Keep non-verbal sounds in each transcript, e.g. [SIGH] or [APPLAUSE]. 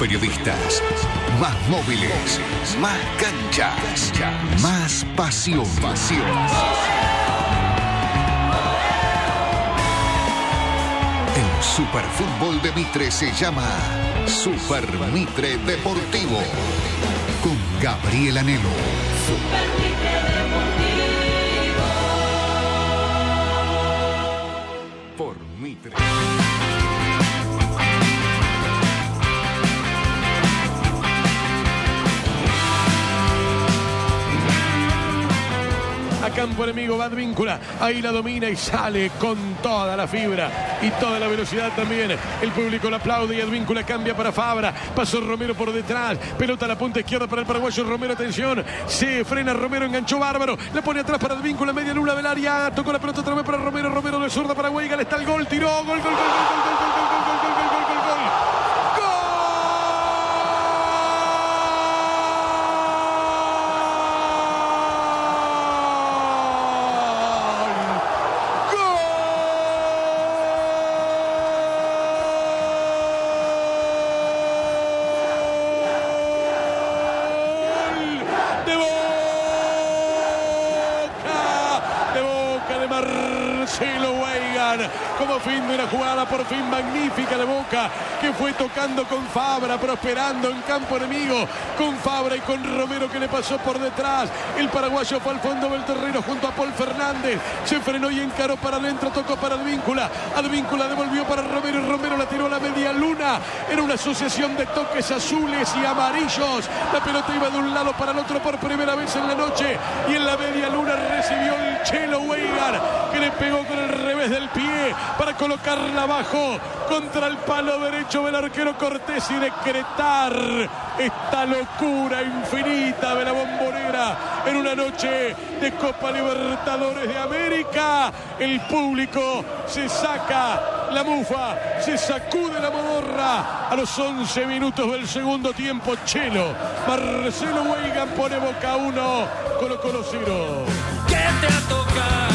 periodistas, más móviles, más canchas, más pasión. pasión. El Superfútbol de Mitre se llama Super Mitre Deportivo con Gabriel Anelo. campo enemigo Advíncula, Ahí la domina y sale con toda la fibra y toda la velocidad también. El público la aplaude y Advíncula cambia para Fabra. Pasó Romero por detrás. Pelota a la punta izquierda para el paraguayo Romero. Atención. Se frena Romero, enganchó Bárbaro. La pone atrás para Advíncula, media luna del área. Tocó la pelota otra vez para Romero. Romero de zurda para le está el gol. Tiró. gol, gol, gol, gol, gol. gol, gol. que fue tocando con Fabra, prosperando en campo enemigo, con Fabra y con Romero que le pasó por detrás. El paraguayo fue al fondo del terreno junto a Paul Fernández, se frenó y encaró para adentro, tocó para Advíncula, Advíncula devolvió para Romero y Romero la tiró a la media luna. Era una asociación de toques azules y amarillos. La pelota iba de un lado para el otro por primera vez en la noche y en la media luna recibió el Chelo Weigar que le pegó con el del pie para colocarla abajo contra el palo derecho del arquero Cortés y decretar esta locura infinita de la bombonera en una noche de Copa Libertadores de América. El público se saca la mufa, se sacude la modorra a los 11 minutos del segundo tiempo. Chelo, Marcelo Huelga pone boca 1, con lo 0. ¿Qué te ha tocado?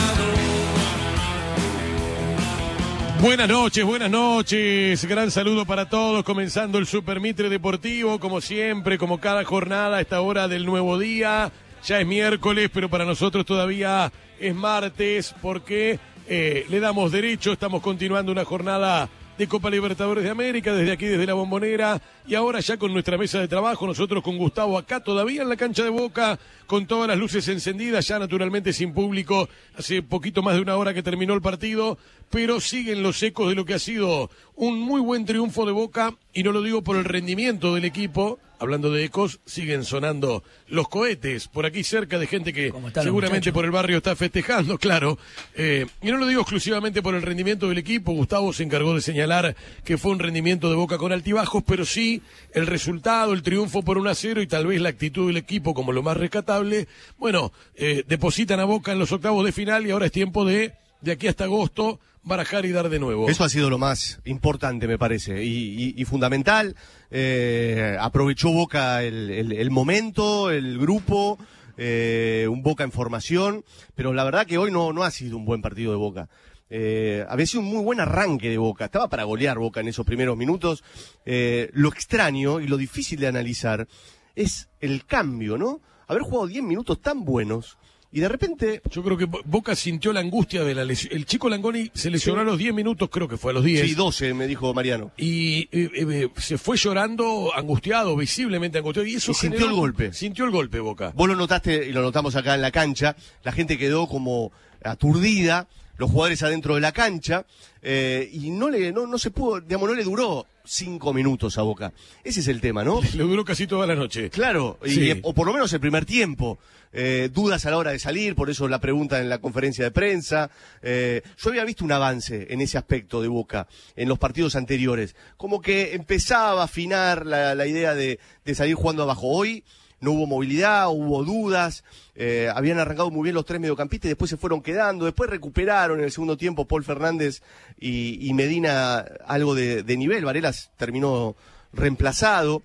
Buenas noches, buenas noches. Gran saludo para todos. Comenzando el Super Mitre Deportivo, como siempre, como cada jornada a esta hora del nuevo día. Ya es miércoles, pero para nosotros todavía es martes porque eh, le damos derecho. Estamos continuando una jornada de Copa Libertadores de América, desde aquí, desde la bombonera, y ahora ya con nuestra mesa de trabajo, nosotros con Gustavo acá todavía en la cancha de Boca, con todas las luces encendidas, ya naturalmente sin público, hace poquito más de una hora que terminó el partido, pero siguen los ecos de lo que ha sido un muy buen triunfo de Boca, y no lo digo por el rendimiento del equipo, Hablando de ecos, siguen sonando los cohetes por aquí cerca de gente que seguramente por el barrio está festejando, [LAUGHS] claro. Eh, y no lo digo exclusivamente por el rendimiento del equipo, Gustavo se encargó de señalar que fue un rendimiento de boca con altibajos, pero sí el resultado, el triunfo por un a y tal vez la actitud del equipo como lo más rescatable. Bueno, eh, depositan a boca en los octavos de final y ahora es tiempo de de aquí hasta agosto barajar y dar de nuevo. Eso ha sido lo más importante, me parece, y, fundamental. Eh, aprovechó Boca el, momento, el grupo, eh, un Boca en formación, pero la verdad que hoy no, ha sido un buen partido de Boca. Eh, había sido un muy buen arranque de Boca, estaba para golear Boca en esos primeros minutos. lo extraño y lo difícil de analizar es el cambio, ¿no? Haber jugado 10 minutos tan buenos y de repente. Yo creo que Boca sintió la angustia de la lesión. El chico Langoni se lesionó a los 10 minutos, creo que fue a los 10. Sí, 12, me dijo Mariano. Y eh, eh, se fue llorando, angustiado, visiblemente angustiado. Y eso sintió el golpe. Sintió el golpe, Boca. Vos lo notaste y lo notamos acá en la cancha. La gente quedó como aturdida los jugadores adentro de la cancha, eh, y no le, no, no se pudo, digamos, no le duró cinco minutos a Boca. Ese es el tema, ¿no? Le duró casi toda la noche. Claro, y, o por lo menos el primer tiempo. Eh, dudas a la hora de salir, por eso la pregunta en la conferencia de prensa. Eh, yo había visto un avance en ese aspecto de Boca en los partidos anteriores. Como que empezaba a afinar la, la idea de, de salir jugando abajo. Hoy no hubo movilidad, hubo dudas, eh, habían arrancado muy bien los tres mediocampistas después se fueron quedando, después recuperaron en el segundo tiempo Paul Fernández y, Medina algo de, nivel, Varelas terminó reemplazado,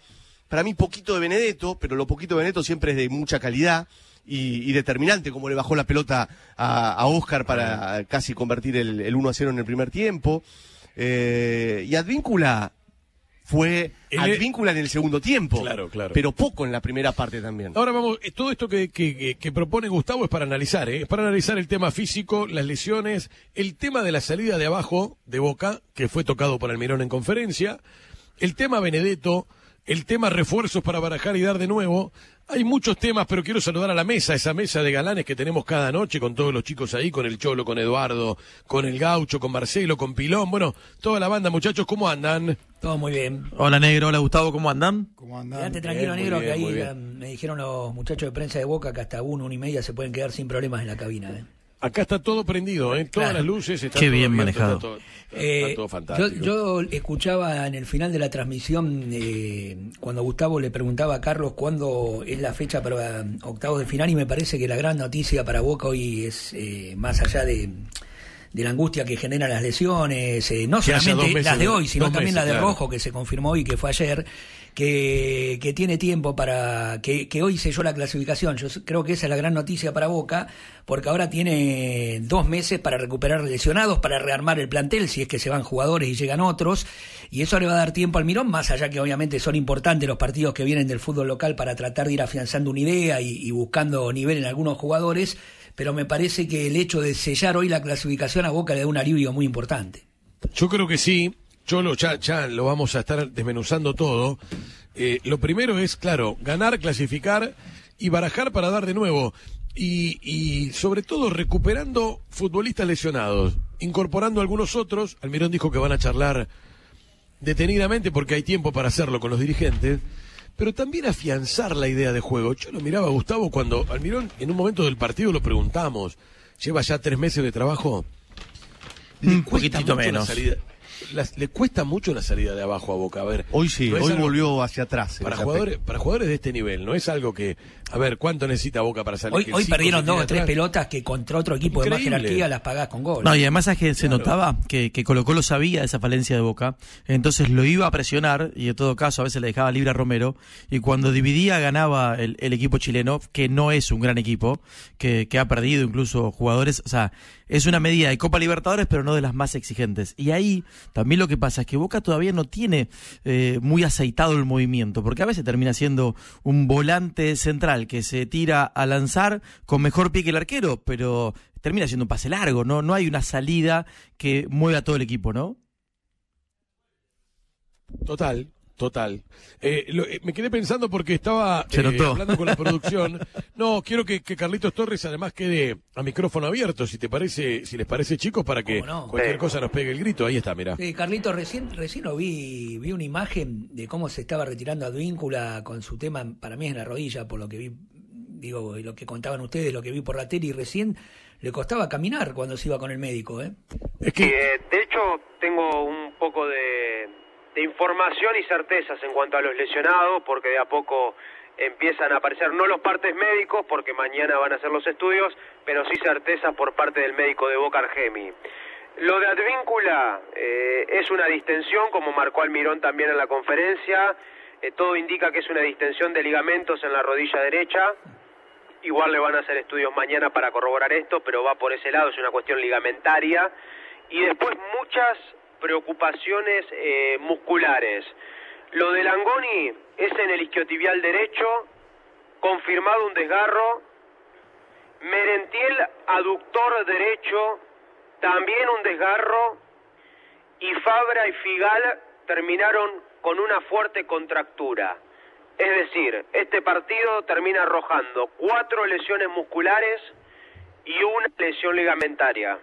para mí poquito de Benedetto, pero lo poquito de Benedetto siempre es de mucha calidad. Y, determinante, como le bajó la pelota a, Oscar para casi convertir el, 1 a 0 en el primer tiempo. Eh, y Advíncula, fue eh, vínculo en el segundo tiempo. Pero poco en la primera parte también. Ahora vamos, eh, todo esto que, propone Gustavo es para analizar, eh, es para analizar el tema físico, las lesiones, el tema de la salida de abajo de Boca, que fue tocado por Almirón en conferencia, el tema Benedetto, el tema refuerzos para barajar y dar de nuevo. Hay muchos temas, pero quiero saludar a la mesa, esa mesa de galanes que tenemos cada noche con todos los chicos ahí, con el Cholo, con Eduardo, con el Gaucho, con Marcelo, con Pilón, bueno, toda la banda, muchachos, ¿cómo andan? Todo muy bien. Hola Negro, hola Gustavo, ¿cómo andan? ¿Cómo andan? tranquilo Negro, que ahí um, me dijeron los muchachos de prensa de Boca que hasta uno, una y media se pueden quedar sin problemas en la cabina. ¿eh? Acá está todo prendido, ¿eh? todas las luces. Qué bien manejado. Eh, fantástico. Yo, escuchaba en el final de la transmisión eh, cuando Gustavo le preguntaba a Carlos cuándo es la fecha para octavos de final y me parece que la gran noticia para Boca hoy es eh, más allá de, la angustia que generan las lesiones, no solamente las de hoy, sino también la de Rojo que se confirmó hoy que fue ayer, que, tiene tiempo para. Que, hoy selló la clasificación. Yo creo que esa es la gran noticia para Boca, porque ahora tiene dos meses para recuperar lesionados, para rearmar el plantel, si es que se van jugadores y llegan otros. Y eso le va a dar tiempo al Mirón, más allá que obviamente son importantes los partidos que vienen del fútbol local para tratar de ir afianzando una idea y, y buscando nivel en algunos jugadores. Pero me parece que el hecho de sellar hoy la clasificación a Boca le da un alivio muy importante. Yo creo que sí, Cholo, ya, lo vamos a estar desmenuzando todo. Eh, lo primero es, claro, ganar, clasificar y barajar para dar de nuevo. Y, sobre todo recuperando futbolistas lesionados, incorporando algunos otros. Almirón dijo que van a charlar detenidamente porque hay tiempo para hacerlo con los dirigentes, pero también afianzar la idea de juego. Yo lo miraba a Gustavo cuando Almirón, en un momento del partido, lo preguntamos: ¿lleva ya tres meses de trabajo? Un poquitito menos le cuesta mucho la salida de abajo a Boca. A ver, hoy sí, hoy volvió hacia atrás. Para jugadores, para jugadores de este nivel, no es algo que, a ver, ¿cuánto necesita Boca para salir? Hoy, hoy perdieron dos o tres pelotas que contra otro equipo de más jerarquía las pagás con gol. No, y además es que se notaba que, Colo Colo sabía esa falencia de Boca, entonces lo iba a presionar y en todo caso a veces le dejaba libre a Romero y cuando dividía ganaba el, equipo chileno, que no es un gran equipo, que, que ha perdido incluso jugadores, o sea, es una medida de Copa Libertadores, pero no de las más exigentes. Y ahí también lo que pasa es que Boca todavía no tiene eh, muy aceitado el movimiento, porque a veces termina siendo un volante central que se tira a lanzar con mejor pie que el arquero, pero termina siendo un pase largo, ¿no? No hay una salida que mueva a todo el equipo, ¿no? Total, Total. Eh, eh, me quedé pensando porque estaba eh, hablando con la [LAUGHS] producción. No, quiero que, Carlitos Torres además quede a micrófono abierto, si te parece, si les parece chicos, para que cualquier cosa nos pegue el grito. Ahí está, mira. Sí, Carlitos, recién, recién lo vi, vi una imagen de cómo se estaba retirando Advíncula con su tema, para mí es en la rodilla, por lo que vi, digo, lo que contaban ustedes, lo que vi por la tele y recién le costaba caminar cuando se iba con el médico, ¿eh? Es que... de hecho, tengo un poco de de información y certezas en cuanto a los lesionados, porque de a poco empiezan a aparecer no los partes médicos, porque mañana van a hacer los estudios, pero sí certezas por parte del médico de Boca Argemi. Lo de Advíncula eh, es una distensión, como marcó Almirón también en la conferencia. Eh, todo indica que es una distensión de ligamentos en la rodilla derecha. Igual le van a hacer estudios mañana para corroborar esto, pero va por ese lado, es una cuestión ligamentaria. Y después muchas preocupaciones eh, musculares. Lo de Langoni es en el isquiotibial derecho, confirmado un desgarro. Merentiel aductor derecho, también un desgarro. Y Fabra y Figal terminaron con una fuerte contractura. Es decir, este partido termina arrojando cuatro lesiones musculares y una lesión ligamentaria.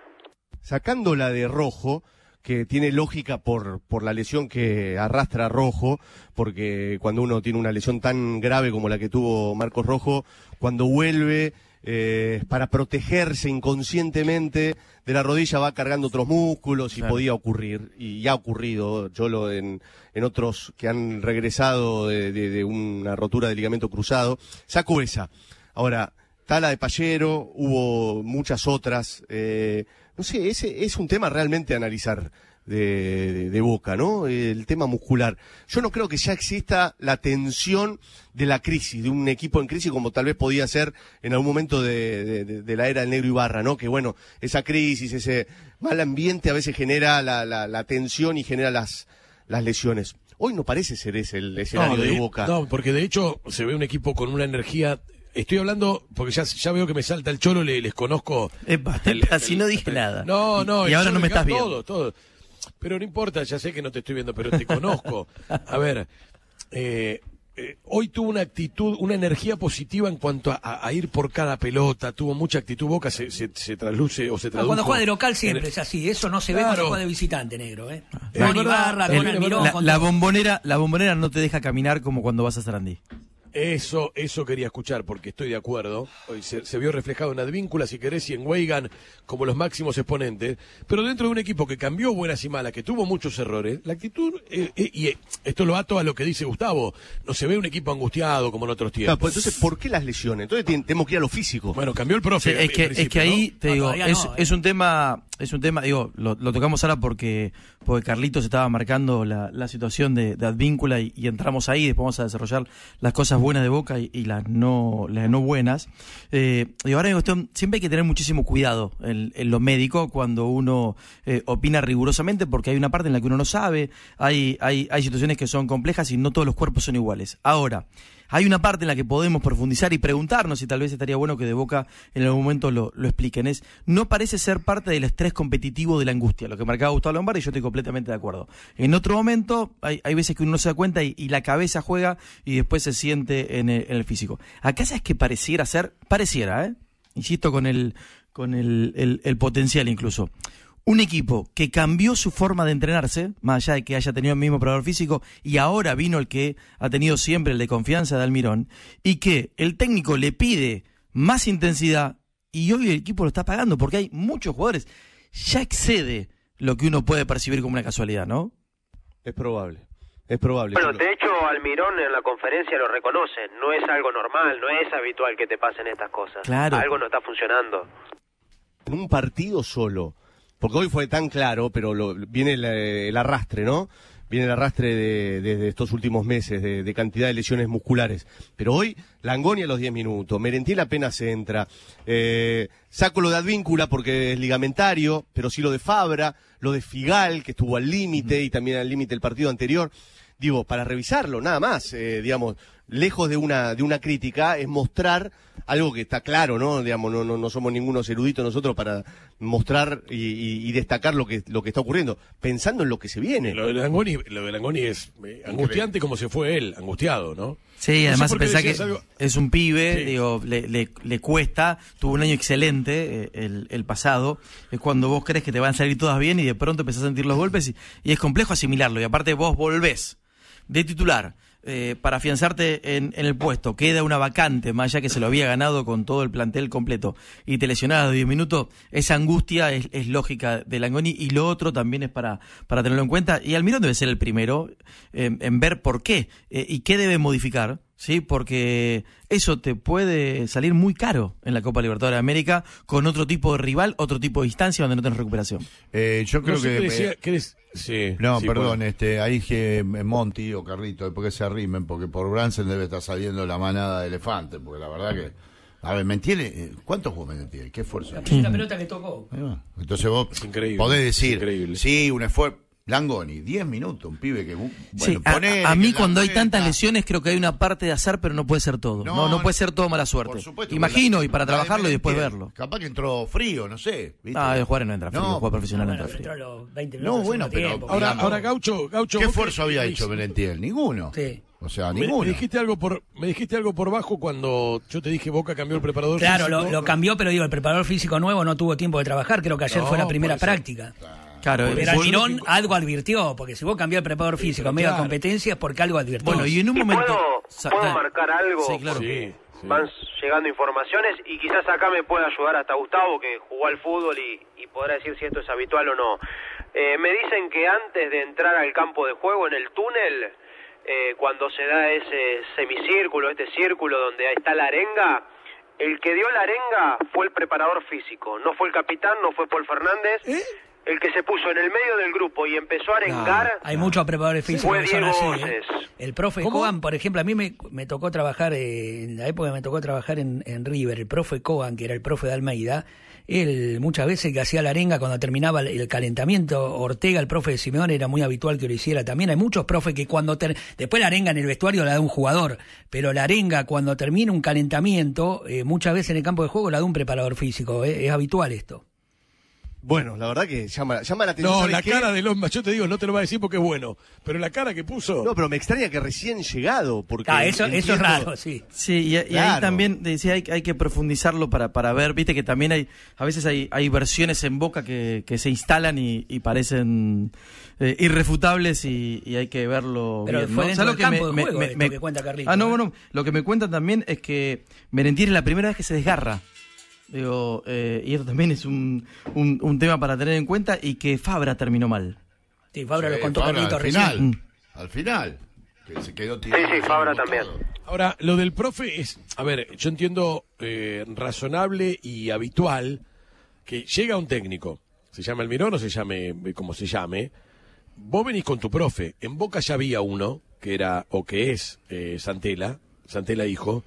Sacándola la de rojo, que tiene lógica por, por la lesión que arrastra Rojo, porque cuando uno tiene una lesión tan grave como la que tuvo Marcos Rojo, cuando vuelve eh, para protegerse inconscientemente de la rodilla va cargando otros músculos y podía ocurrir, y ha ocurrido, yo lo en, en otros que han regresado de, de, una rotura de ligamento cruzado, saco esa. Ahora, tala de Payero hubo muchas otras. Eh, no sé, ese es un tema realmente a analizar de, de, Boca, ¿no? El tema muscular. Yo no creo que ya exista la tensión de la crisis, de un equipo en crisis como tal vez podía ser en algún momento de, la era del negro Ibarra, ¿no? Que bueno, esa crisis, ese mal ambiente a veces genera la, la, la tensión y genera las, las lesiones. Hoy no parece ser ese el escenario de, Boca. No, porque de hecho se ve un equipo con una energía Estoy hablando, porque ya, ya veo que me salta el cholo, le, les conozco. Es así no dije nada. No, no, y, ahora no me estás viendo. Todo, todo. Pero no importa, ya sé que no te estoy viendo, pero te [LAUGHS] conozco. A ver, eh, eh, hoy tuvo una actitud, una energía positiva en cuanto a, ir por cada pelota, tuvo mucha actitud, Boca se, se, se trasluce o se traduce. Ah, cuando juega de local siempre es así, eso no se ve cuando juega de visitante negro. ¿eh? la, bombonera, la bombonera no te deja caminar como cuando vas a Sarandí. Eso, eso quería escuchar, porque estoy de acuerdo. Hoy se, vio reflejado en Advíncula, si querés, y en Weigan como los máximos exponentes. Pero dentro de un equipo que cambió buenas y malas, que tuvo muchos errores, la actitud, eh, eh, y eh, esto lo ato a lo que dice Gustavo, no se ve un equipo angustiado como en otros tiempos. Pues, entonces, ¿por qué las lesiones? Entonces tenemos que ir a lo físico. Bueno, cambió el profe. es, que, ahí, te digo, es, es un tema es un tema, digo, lo, tocamos ahora porque, porque Carlitos estaba marcando la, la situación de, Advíncula y, entramos ahí, después vamos a desarrollar las cosas buenas de Boca y, las, no, las no buenas. Eh, y ahora en cuestión, siempre hay que tener muchísimo cuidado en, lo médico cuando uno eh, opina rigurosamente porque hay una parte en la que uno no sabe, hay, hay, hay situaciones que son complejas y no todos los cuerpos son iguales. Ahora, hay una parte en la que podemos profundizar y preguntarnos, y tal vez estaría bueno que de boca en algún momento lo, expliquen, es no parece ser parte del estrés competitivo de la angustia, lo que marcaba Gustavo Lombardi, y yo estoy completamente de acuerdo. En otro momento, hay, veces que uno no se da cuenta y, la cabeza juega y después se siente en el, físico. ¿Acaso es que pareciera ser, pareciera, ¿eh? insisto, con el, con el, el potencial incluso un equipo que cambió su forma de entrenarse, más allá de que haya tenido el mismo probador físico, y ahora vino el que ha tenido siempre el de confianza de Almirón, y que el técnico le pide más intensidad, y hoy el equipo lo está pagando, porque hay muchos jugadores. Ya excede lo que uno puede percibir como una casualidad, ¿no? Es probable. Es probable. Bueno, de hecho, Almirón en la conferencia lo reconoce. No es algo normal, no es habitual que te pasen estas cosas. Claro. Algo no está funcionando. un partido solo porque hoy fue tan claro, pero lo, viene el, arrastre, ¿no? Viene el arrastre de, estos últimos meses de, de, cantidad de lesiones musculares. Pero hoy, Langoni a los 10 minutos, Merentiel apenas entra, eh, saco lo de Advíncula porque es ligamentario, pero sí lo de Fabra, lo de Figal, que estuvo al límite y también al límite el partido anterior digo, para revisarlo, nada más, eh, digamos, lejos de una, de una crítica, es mostrar algo que está claro, ¿no? Digamos, no, no, no somos ningunos eruditos nosotros para mostrar y, destacar lo que, lo que está ocurriendo, pensando en lo que se viene. Lo de Langoni, es angustiante como se fue él, angustiado, ¿no? Sí, además que es un pibe, le, le, cuesta, tuvo un año excelente eh, el, pasado, es cuando vos crees que te van a salir todas bien y de pronto empezás a sentir los golpes y, y es complejo asimilarlo y aparte vos volvés de titular eh, para afianzarte en, el puesto, queda una vacante, más allá que se lo había ganado con todo el plantel completo, y te lesionaba a 10 minutos, esa angustia es, lógica de Langoni, y lo otro también es para, para tenerlo en cuenta, y Almirón debe ser el primero eh, en ver por qué eh, y qué debe modificar ¿sí? Porque eso te puede salir muy caro en la Copa Libertadores de América con otro tipo de rival, otro tipo de distancia donde no tenés recuperación. Eh, yo creo que. no, perdón, este, ahí dije eh, Monti o Carrito, Porque se arrimen, porque por Bransen debe estar saliendo la manada de elefante, porque la verdad que. A ver, ¿me entiende? Eh, ¿Cuántos juegos me ¿Qué esfuerzo? La pelota que tocó. Entonces vos podés decir, increíble. sí, un esfuerzo Langoni, 10 minutos, un pibe que. Bueno, a, mí, cuando hay tantas lesiones, creo que hay una parte de hacer, pero no puede ser todo. No, no, puede ser todo mala suerte. Imagino, y para trabajarlo y después verlo. Capaz que entró frío, no sé. Ah, el jugador no entra frío, el profesional no entra frío. no, bueno, pero. ahora, Gaucho, Gaucho. ¿Qué esfuerzo había hecho Merentiel, Ninguno. Sí. O sea, ninguno. Me, dijiste algo por, me dijiste algo por bajo cuando yo te dije Boca cambió el preparador claro, físico. Claro, lo, cambió, pero digo, el preparador físico nuevo no tuvo tiempo de trabajar. Creo que ayer fue la primera práctica. Claro. Claro, pero algo advirtió, porque si vos cambiás el preparador físico a medio de competencias es porque algo advirtió. Bueno, y en un momento... ¿Puedo, marcar algo? Sí, claro. Van llegando informaciones y quizás acá me pueda ayudar hasta Gustavo, que jugó al fútbol y, podrá decir si esto es habitual o no. Eh, me dicen que antes de entrar al campo de juego, en el túnel, eh, cuando se da ese semicírculo, este círculo donde está la arenga, el que dio la arenga fue el preparador físico, no fue el capitán, no fue Paul Fernández, ¿Eh? el que se puso en el medio del grupo y empezó a arengar. hay muchos preparadores físicos El profe ¿Cómo? por ejemplo, a mí me, tocó trabajar, eh, en la época me tocó trabajar en, River, el profe Coan, que era el profe de Almeida, él muchas veces que hacía la arenga cuando terminaba el, calentamiento, Ortega, el profe de Simeón, era muy habitual que lo hiciera también. Hay muchos profes que cuando después la arenga en el vestuario la da un jugador, pero la arenga cuando termina un calentamiento, eh, muchas veces en el campo de juego la da un preparador físico, eh, es habitual esto. Bueno, la verdad que llama, llama la atención. No, la cara de los yo te digo, no te lo va a decir porque es bueno, pero la cara que puso. No, pero me extraña que recién llegado, porque. Ah, eso, es raro, sí. Sí, y, ahí también decía, hay, que profundizarlo para, para ver, viste que también hay, a veces hay, hay versiones en boca que, se instalan y, parecen eh, irrefutables y, hay que verlo. Pero fue lo que me, cuenta Carlitos. Ah, no, ¿eh? bueno, lo que me cuentan también es que Merentier es la primera vez que se desgarra. Digo, eh, y eso también es un, un, tema para tener en cuenta y que Fabra terminó mal. Sí, Fabra lo contó al final, mm. Al final, que se quedó tirado. Sí, sí, Fabra también. Ahora, lo del profe es, a ver, yo entiendo eh, razonable y habitual que llega un técnico, se llama Almirón o se llame eh, como se llame, vos venís con tu profe, en Boca ya había uno, que era o que es eh, Santela, Santela hijo,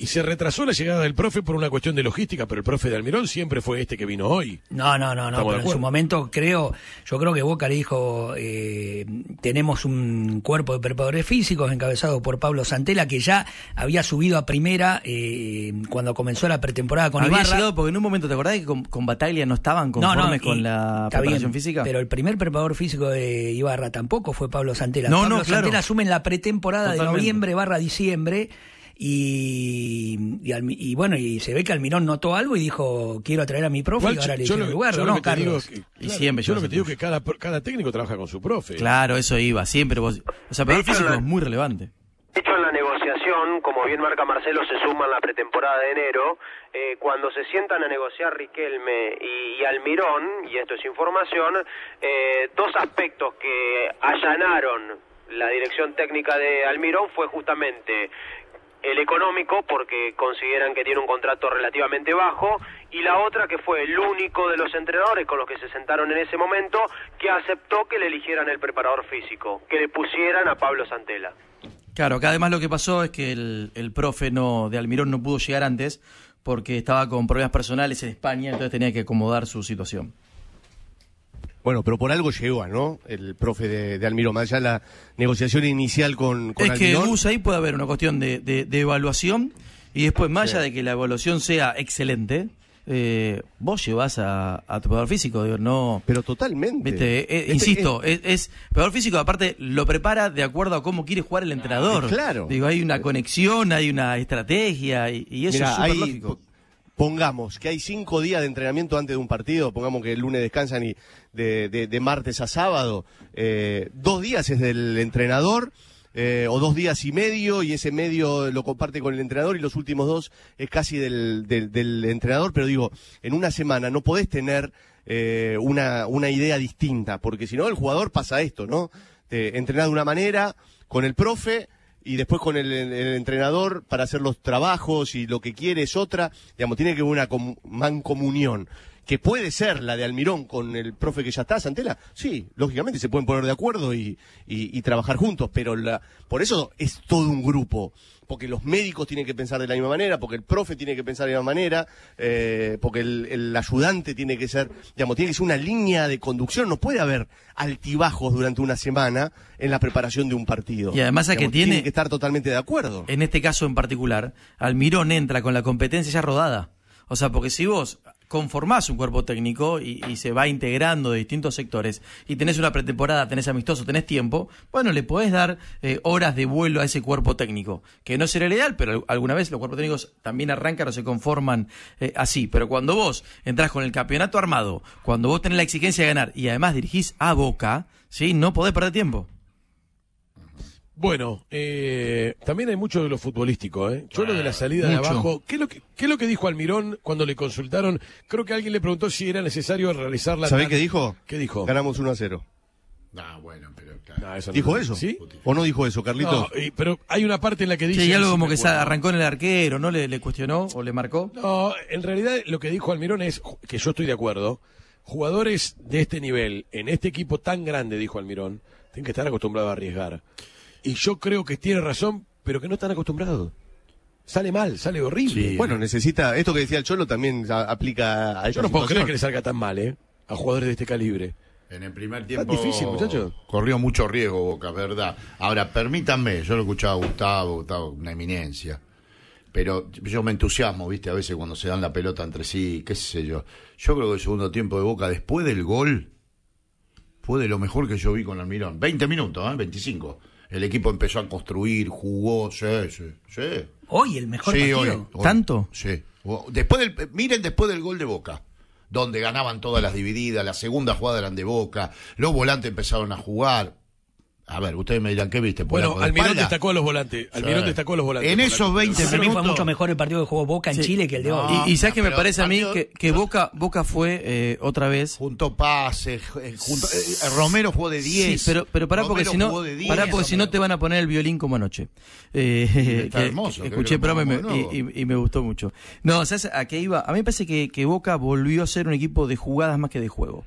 y se retrasó la llegada del profe por una cuestión de logística, pero el profe de Almirón siempre fue este que vino hoy. No, no, no, no, pero en su momento creo, yo creo que Boca le dijo, eh, tenemos un cuerpo de preparadores físicos encabezado por Pablo Santela, que ya había subido a primera eh, cuando comenzó la pretemporada con Había Ibarra. porque en un momento, ¿te acordás que con, con no estaban conformes con la preparación física? Pero el primer preparador físico de Ibarra tampoco fue Pablo Santela. No, Pablo no, Santela asume en la pretemporada de noviembre barra diciembre y, y, bueno, y se ve que Almirón notó algo y dijo, quiero atraer a mi profe y ahora le lugar, ¿no, Carlos? y siempre yo lo que te digo que cada, cada técnico trabaja con su profe. Claro, eso iba, siempre vos... O sea, pero físico es muy relevante. De hecho, en la negociación, como bien marca Marcelo, se suma la pretemporada de enero. Eh, cuando se sientan a negociar Riquelme y, y Almirón, y esto es información, eh, dos aspectos que allanaron la dirección técnica de Almirón fue justamente el económico porque consideran que tiene un contrato relativamente bajo y la otra que fue el único de los entrenadores con los que se sentaron en ese momento que aceptó que le eligieran el preparador físico, que le pusieran a Pablo Santela. Claro, que además lo que pasó es que el, el profe no, de Almirón no pudo llegar antes porque estaba con problemas personales en España, entonces tenía que acomodar su situación. Bueno, pero por algo llegó, ¿no? El profe de, de Almirón, más la negociación inicial con, con es que usa ahí puede haber una cuestión de, evaluación y después, más allá de que la evaluación sea excelente, eh, vos llevas a, a, tu jugador físico, digo, no... Pero totalmente. Eh, eh, este insisto, es, es, jugador físico, aparte, lo prepara de acuerdo a cómo quiere jugar el entrenador. Claro. Digo, hay una conexión, hay una estrategia y, eso es súper lógico pongamos que hay cinco días de entrenamiento antes de un partido, pongamos que el lunes descansan y de, martes a sábado, eh, dos días es del entrenador. Eh, o dos días y medio, y ese medio lo comparte con el entrenador, y los últimos dos es casi del, entrenador, pero digo, en una semana no podés tener eh, una, una idea distinta, porque si no el jugador pasa esto, ¿no? Entrenar de una manera con el profe, y después con el, entrenador para hacer los trabajos y lo que quiere es otra, digamos, tiene que haber una mancomunión, que puede ser la de Almirón con el profe que ya está, Santela, sí, lógicamente se pueden poner de acuerdo y, y, y trabajar juntos, pero la, por eso es todo un grupo porque los médicos tienen que pensar de la misma manera, porque el profe tiene que pensar de la misma manera, eh, porque el, ayudante tiene que ser, digamos, tiene que ser una línea de conducción. No puede haber altibajos durante una semana en la preparación de un partido. Y además a que tiene, tiene que estar totalmente de acuerdo. En este caso en particular, Almirón entra con la competencia ya rodada. O sea, porque si vos conformás un cuerpo técnico y, se va integrando de distintos sectores y tenés una pretemporada, tenés amistoso, tenés tiempo, bueno, le podés dar eh, horas de vuelo a ese cuerpo técnico, que no será el ideal, pero alguna vez los cuerpos técnicos también arrancan o se conforman eh, así. Pero cuando vos entrás con el campeonato armado, cuando vos tenés la exigencia de ganar y además dirigís a boca, ¿sí? no podés perder tiempo. Bueno, eh, también hay mucho de lo futbolístico, ¿eh? Yo lo de la ah, salida de abajo, ¿qué es, lo que, dijo Almirón cuando le consultaron? Creo que alguien le preguntó si era necesario realizar la... ¿Sabés qué dijo? ¿Qué dijo? Ganamos 1 a 0. bueno, pero... ¿Dijo eso? ¿Sí? ¿O no dijo eso, Carlito? No, pero hay una parte en la que dice... Sí, algo como que se arrancó en el arquero, ¿no? Le, ¿Le cuestionó o le marcó? No, en realidad lo que dijo Almirón es, que yo estoy de acuerdo, jugadores de este nivel, en este equipo tan grande, dijo Almirón, tienen que estar acostumbrados a arriesgar. Y yo creo que tiene razón, pero que no están acostumbrados. Sale mal, sale horrible. Bueno, necesita. Esto que decía el Cholo también aplica a Yo no puedo creer que le salga tan mal, ¿eh? A jugadores de este calibre. En el primer tiempo difícil, muchacho. corrió mucho riesgo Boca, verdad. Ahora, permítanme, yo lo escuchaba a Gustavo, Gustavo, una eminencia. Pero yo me entusiasmo, viste, a veces cuando se dan la pelota entre sí, qué sé yo. Yo creo que el segundo tiempo de Boca, después del gol, fue de lo mejor que yo vi con Almirón. 20 minutos, ¿eh? 25. El equipo empezó a construir, jugó, sí, sí, sí. Hoy el mejor partido. ¿Tanto? Sí. Después del, miren después del gol de Boca, donde ganaban todas las divididas, la segunda jugada eran de Boca, los volantes empezaron a jugar. A ver, ustedes me dirán, ¿qué viste? Pues bueno, Almirón destacó a los volantes. destacó los volantes. En esos 20 minutos. Para mí fue mucho mejor el partido que jugó Boca en Chile que el de hoy. y, sabes que me parece a mí que, Boca, Boca fue eh, otra vez. Junto pases, eh, eh, junto Romero jugó de 10. Sí, pero, pero pará porque si no, pará porque si no te van a poner el violín como anoche. [LAUGHS] Está hermoso. escuché pero me, y, me gustó mucho. No, ¿sabes a qué iba? A mí me parece que, que Boca volvió a ser un equipo de jugadas más que de juego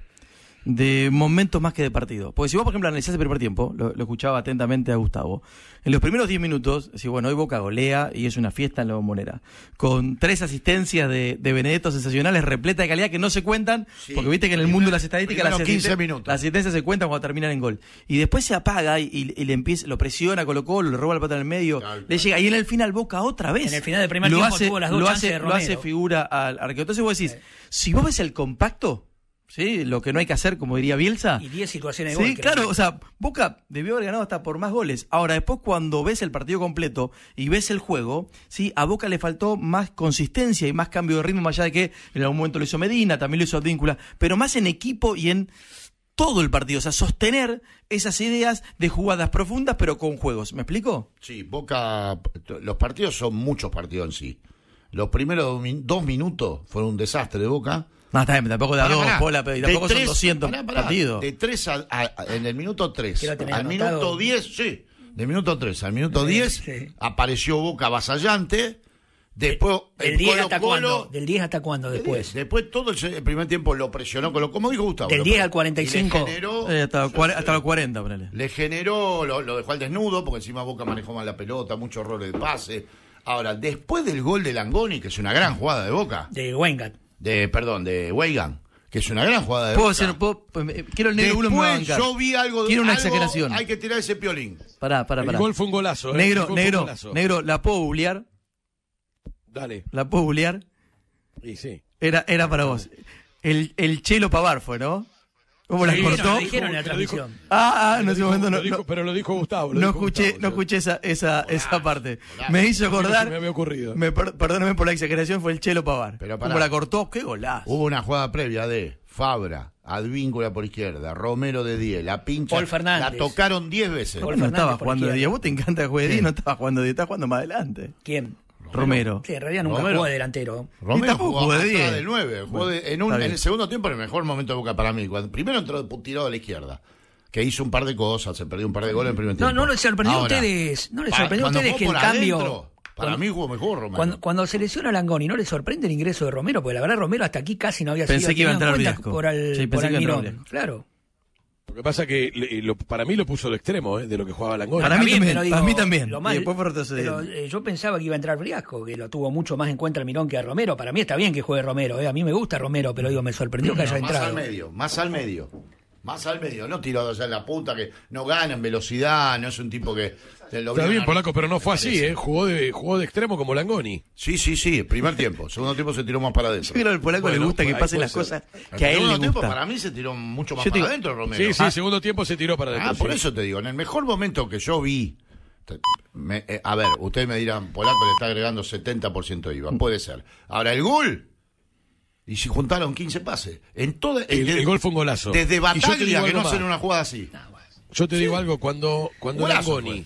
de momentos más que de partido. Porque si vos, por ejemplo, analizás el primer tiempo, lo, escuchaba atentamente a Gustavo, en los primeros 10 minutos, si bueno, hoy Boca golea y es una fiesta en la bombonera, con tres asistencias de, de Benedetto sensacionales repleta de calidad que no se cuentan, porque viste que en el mundo de las estadísticas las, asistencias se cuentan cuando terminan en gol. Y después se apaga y, le empieza, lo presiona, colocó, lo roba el pata en el medio, le llega, y en el final Boca otra vez. En el final del primer lo tiempo hace, lo hace, Lo hace figura al arquero. Entonces vos decís, si vos ves el compacto, ¿sí? Lo que no hay que hacer, como diría Bielsa. Y 10 situaciones de Sí, claro, o sea, Boca debió haber ganado hasta por más goles. Ahora, después cuando ves el partido completo y ves el juego, sí, a Boca le faltó más consistencia y más cambio de ritmo, más allá de que en algún momento lo hizo Medina, también lo hizo Advíncula, pero más en equipo y en todo el partido, o sea, sostener esas ideas de jugadas profundas pero con juegos, ¿me explico? Sí, Boca, los partidos son muchos partidos en sí. Los primeros dos minutos fueron un desastre de Boca, no, tampoco da dos, tampoco de son 200 De 3 a, en el minuto 3 al minuto 10, sí. Del minuto 3 al minuto 10 apareció Boca vasallante. Después, del, 10 hasta cuándo, ¿Del hasta después? Después todo el, primer tiempo lo presionó, Colo, como dijo Gustavo. Del 10 al 45. Le generó, eh, hasta, los 40, ponele. Le generó, lo, dejó al desnudo, porque encima Boca manejó mal la pelota, muchos errores de pase. Ahora, después del gol de Langoni, que es una gran jugada de Boca. De Wengat de perdón, de Weigan, que es una gran jugada de ¿Puedo hacer, pues, quiero el negro Después yo vi algo de Quiero una exageración. Hay que tirar ese piolín. Pará, pará, pará. El gol fue un golazo. ¿eh? Negro, negro, negro, la puedo Dale. la puedo googlear. Y sí. Era, era para vos. El, el Chelo Pavar fue, ¿no? ¿Cómo la cortó? dijeron la transmisión. Ah, ah, en ese momento no. no- pero lo dijo Gustavo. No escuché, no escuché esa, esa, esa parte. Me hizo acordar. me había ocurrido. perdóname por la exageración, fue el Chelo Pavar. ¿Cómo la cortó? ¡Qué golazo! Hubo una jugada previa de Fabra, Advíncula por izquierda, Romero de 10, la pincha. Paul Fernández. La tocaron 10 veces. Paul- no estaba jugando de 10, 10. Vos te encanta jugar de 10, no estaba jugando de 10, estás jugando más adelante. ¿Quién? Romero. Sí, en realidad nunca Romero. jugó de delantero. Romero jugó de 10. 9. Jugó de, en, un, en, el segundo tiempo, en el mejor momento de Boca para mí. primero entró tirado a la izquierda. Que hizo un par de cosas, se perdió un par de goles en el primer tiempo. No, no les sorprendió a ustedes. No les sorprendió a ustedes que el cambio. para mí jugó mejor Romero. Cuando, cuando se lesiona Langoni, ¿no le sorprende el ingreso de Romero? Porque la verdad, Romero hasta aquí casi no había pensé sido. Que iba a entrar por al, sí, pensé que iba a entrar Claro. Lo que pasa que eh, para mí lo puso al extremo eh, de lo que jugaba Langoni. Para, mí, también, también. yo pensaba que iba a entrar Friasco, que lo tuvo mucho más en cuenta el Mirón que a Romero. Para mí está bien que juegue Romero, ¿eh? a mí me gusta Romero, pero digo, me sorprendió que haya entrado. Más al medio, más al medio. Más al medio, no tiró allá en la puta que no gana en velocidad, no es un tipo que... Está bien, Polaco, pero no fue así, ¿eh? Jugó de, jugó de extremo como Langoni. Sí, sí, sí, primer tiempo. Segundo tiempo se tiró más para adentro. Pero al Polaco le gusta que pasen las cosas que a él le gusta. tiempo para mí se tiró mucho más para adentro, Romero. Sí, sí, ah. segundo tiempo se tiró para ah, adentro. Ah, por eso te digo, en el mejor momento que yo vi... Eh, a ver, ustedes me dirán, Polaco le está agregando 70% de IVA. Puede ser. Ahora, el gol y se juntaron 15 pases. En toda, eh, el, gol fue un golazo. Desde Bataglia que no hacen una jugada así. Yo te digo algo, cuando, cuando Langoni,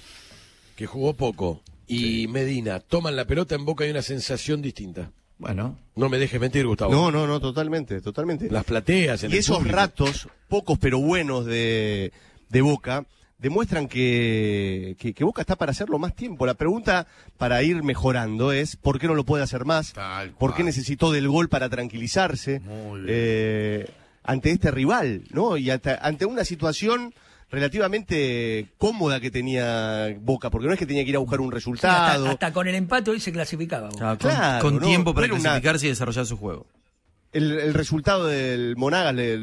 que jugó poco, y Medina toman la pelota en boca hay una sensación distinta. Bueno. No me dejes mentir, Gustavo. No, no, no, totalmente, totalmente. Las plateas. En y esos ratos, pocos pero buenos de, de Boca, demuestran que, que, Boca está para hacerlo más tiempo. La pregunta para ir mejorando es por qué no lo puede hacer más, por qué necesitó del gol para tranquilizarse eh, ante este rival, ¿no? Y ante una situación relativamente cómoda que tenía Boca, porque no es que tenía que ir a buscar un resultado. hasta, con el empate hoy se clasificaba. con, tiempo para clasificarse y desarrollar su juego el, resultado del Monagas le,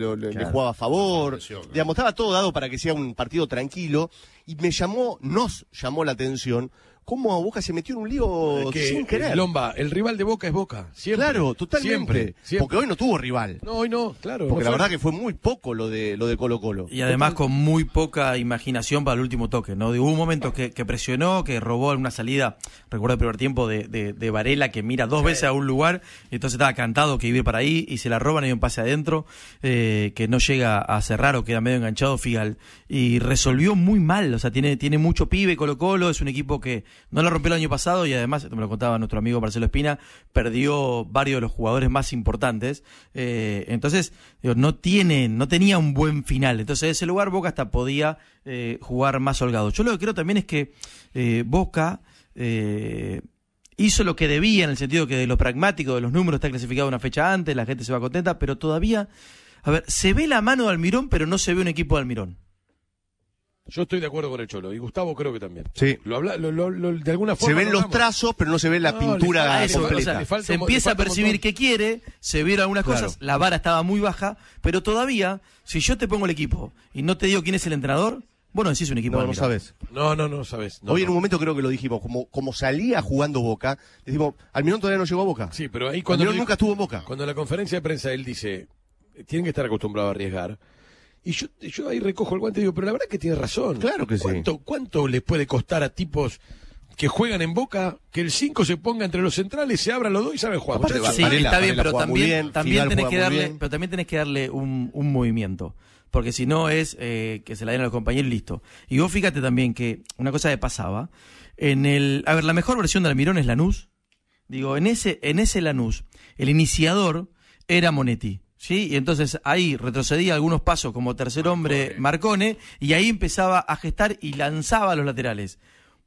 jugaba a favor. estaba todo dado para que sea un partido tranquilo. Y me llamó, nos llamó la atención cómo a Boca se metió en un lío sin querer. Lomba, el rival de Boca es Boca. Claro, totalmente. Siempre, Porque hoy no tuvo rival. No, hoy no, claro. Porque la verdad que fue muy poco lo de lo de Colo Colo. Y además con muy poca imaginación para el último toque, ¿no? Hubo un momento que, presionó, que robó en una salida, recuerdo el primer tiempo de, de, Varela que mira dos veces a un lugar, y entonces estaba cantado que iba para ahí y se la roban, hay un pase adentro, eh, que no llega a cerrar o queda medio enganchado Figal. Y resolvió muy mal, o sea, tiene, tiene mucho pibe Colo Colo, es un equipo que, no la rompió el año pasado y además, esto me lo contaba nuestro amigo Marcelo Espina, perdió varios de los jugadores más importantes. Eh, entonces, no no tenía un buen final. Entonces, en ese lugar Boca hasta podía eh, jugar más holgado. Yo lo que creo también es que eh, Boca hizo lo que debía en el sentido que de lo pragmático, de los números, está clasificado una fecha antes, la gente se va contenta, pero todavía, a ver, se ve la mano de Almirón, pero no se ve un equipo de Almirón. Yo estoy de acuerdo con el Cholo y Gustavo creo que también. Sí. Lo habla, de alguna forma. Se ven los trazos, pero no se ve la pintura completa. se empieza a percibir que quiere, se vieron algunas cosas, la vara estaba muy baja, pero todavía, si yo te pongo el equipo y no te digo quién es el entrenador, bueno, decís un equipo. No, sabes. No, no, no sabes. Hoy en un momento creo que lo dijimos, como, como salía jugando Boca, decimos, al menos todavía no llegó a Boca. Sí, pero ahí cuando. nunca estuvo en Boca. Cuando en la conferencia de prensa él dice, tienen que estar acostumbrados a arriesgar y yo, ahí recojo el guante y digo, pero la verdad que tiene razón. Claro que ¿Cuánto, sí. ¿Cuánto le puede costar a tipos que juegan en Boca, que el 5 se ponga entre los centrales, se abran los dos y saben jugar. sí, está bien, pero también, también tenés que darle, pero también tenés que darle un, movimiento. Porque si no es eh, que se la den a los compañeros y listo. Y vos fíjate también que una cosa que pasaba, en el, a ver, la mejor versión de Almirón es Lanús. Digo, en ese, en ese Lanús, el iniciador era Monetti. ¿sí? Y entonces ahí retrocedía algunos pasos como tercer hombre Marcone y ahí empezaba a gestar y lanzaba a los laterales.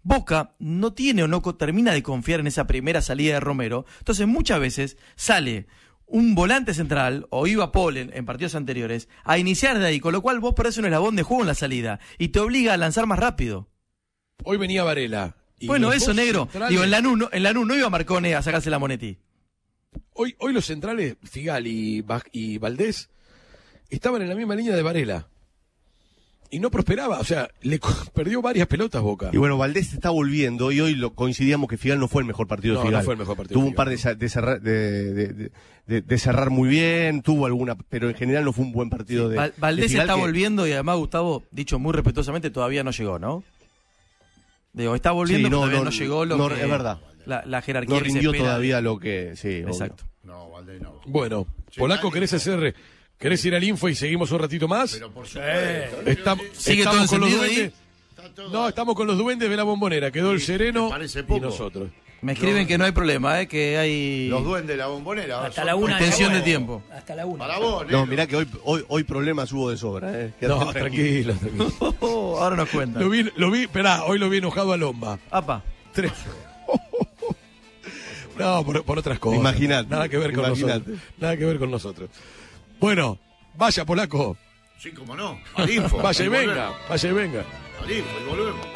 Boca no tiene o no termina de confiar en esa primera salida de Romero. Entonces muchas veces sale un volante central o iba Paul en, partidos anteriores a iniciar de ahí, con lo cual vos perdés un eslabón de juego en la salida y te obliga a lanzar más rápido. Hoy venía Varela. bueno, eso, negro. en la nu en no iba Marcone a sacarse la monetí Hoy, hoy los centrales, Figal y, Valdés, estaban en la misma línea de Varela. Y no prosperaba, o sea, le [LAUGHS] perdió varias pelotas Boca. Y bueno, Valdés está volviendo y hoy lo coincidíamos que Figal no fue el mejor partido de Figal. No fue el mejor partido. Tuvo un par de, cerrar, muy bien, tuvo alguna, pero en general no fue un buen partido de. Valdés está volviendo y además, Gustavo, dicho muy respetuosamente, todavía no llegó, ¿no? Digo, está volviendo, no, pero todavía no, llegó lo que... Es verdad la, jerarquía. No rindió todavía lo que. Sí, Exacto. No, no. Bueno, Polaco, ¿querés hacer.? ¿Querés ir al info y seguimos un ratito más? Pero por supuesto. Eh, ¿Sigue todo con los duendes. No, estamos con los duendes de la bombonera. Quedó el sereno y nosotros. Me escriben que no hay problema, ¿eh? que hay. Los duendes de la bombonera. Hasta la una. de tiempo. Hasta la una. Para vos, No, mirá que hoy, hoy, hoy problemas hubo de sobra. ¿eh? No, tranquilo. tranquilo. [LAUGHS] ahora nos cuentan. Lo vi, lo vi, esperá, hoy lo vi enojado a Lomba. Apa. Tres. [LAUGHS] No, por, otras cosas. Imaginate. Nada que ver con nosotros. Nada que ver con nosotros. Bueno, vaya, polaco. Sí, como no. Al info. vaya y venga, vaya y venga. Al info y volvemos.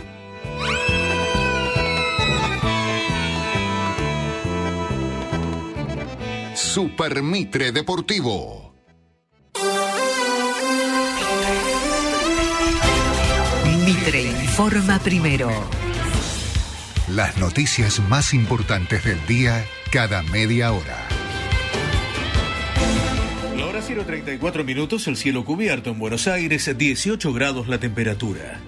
Super Mitre Deportivo. Mitre informa primero. Las noticias más importantes del día cada media hora. La hora 034 minutos, el cielo cubierto en Buenos Aires, 18 grados la temperatura.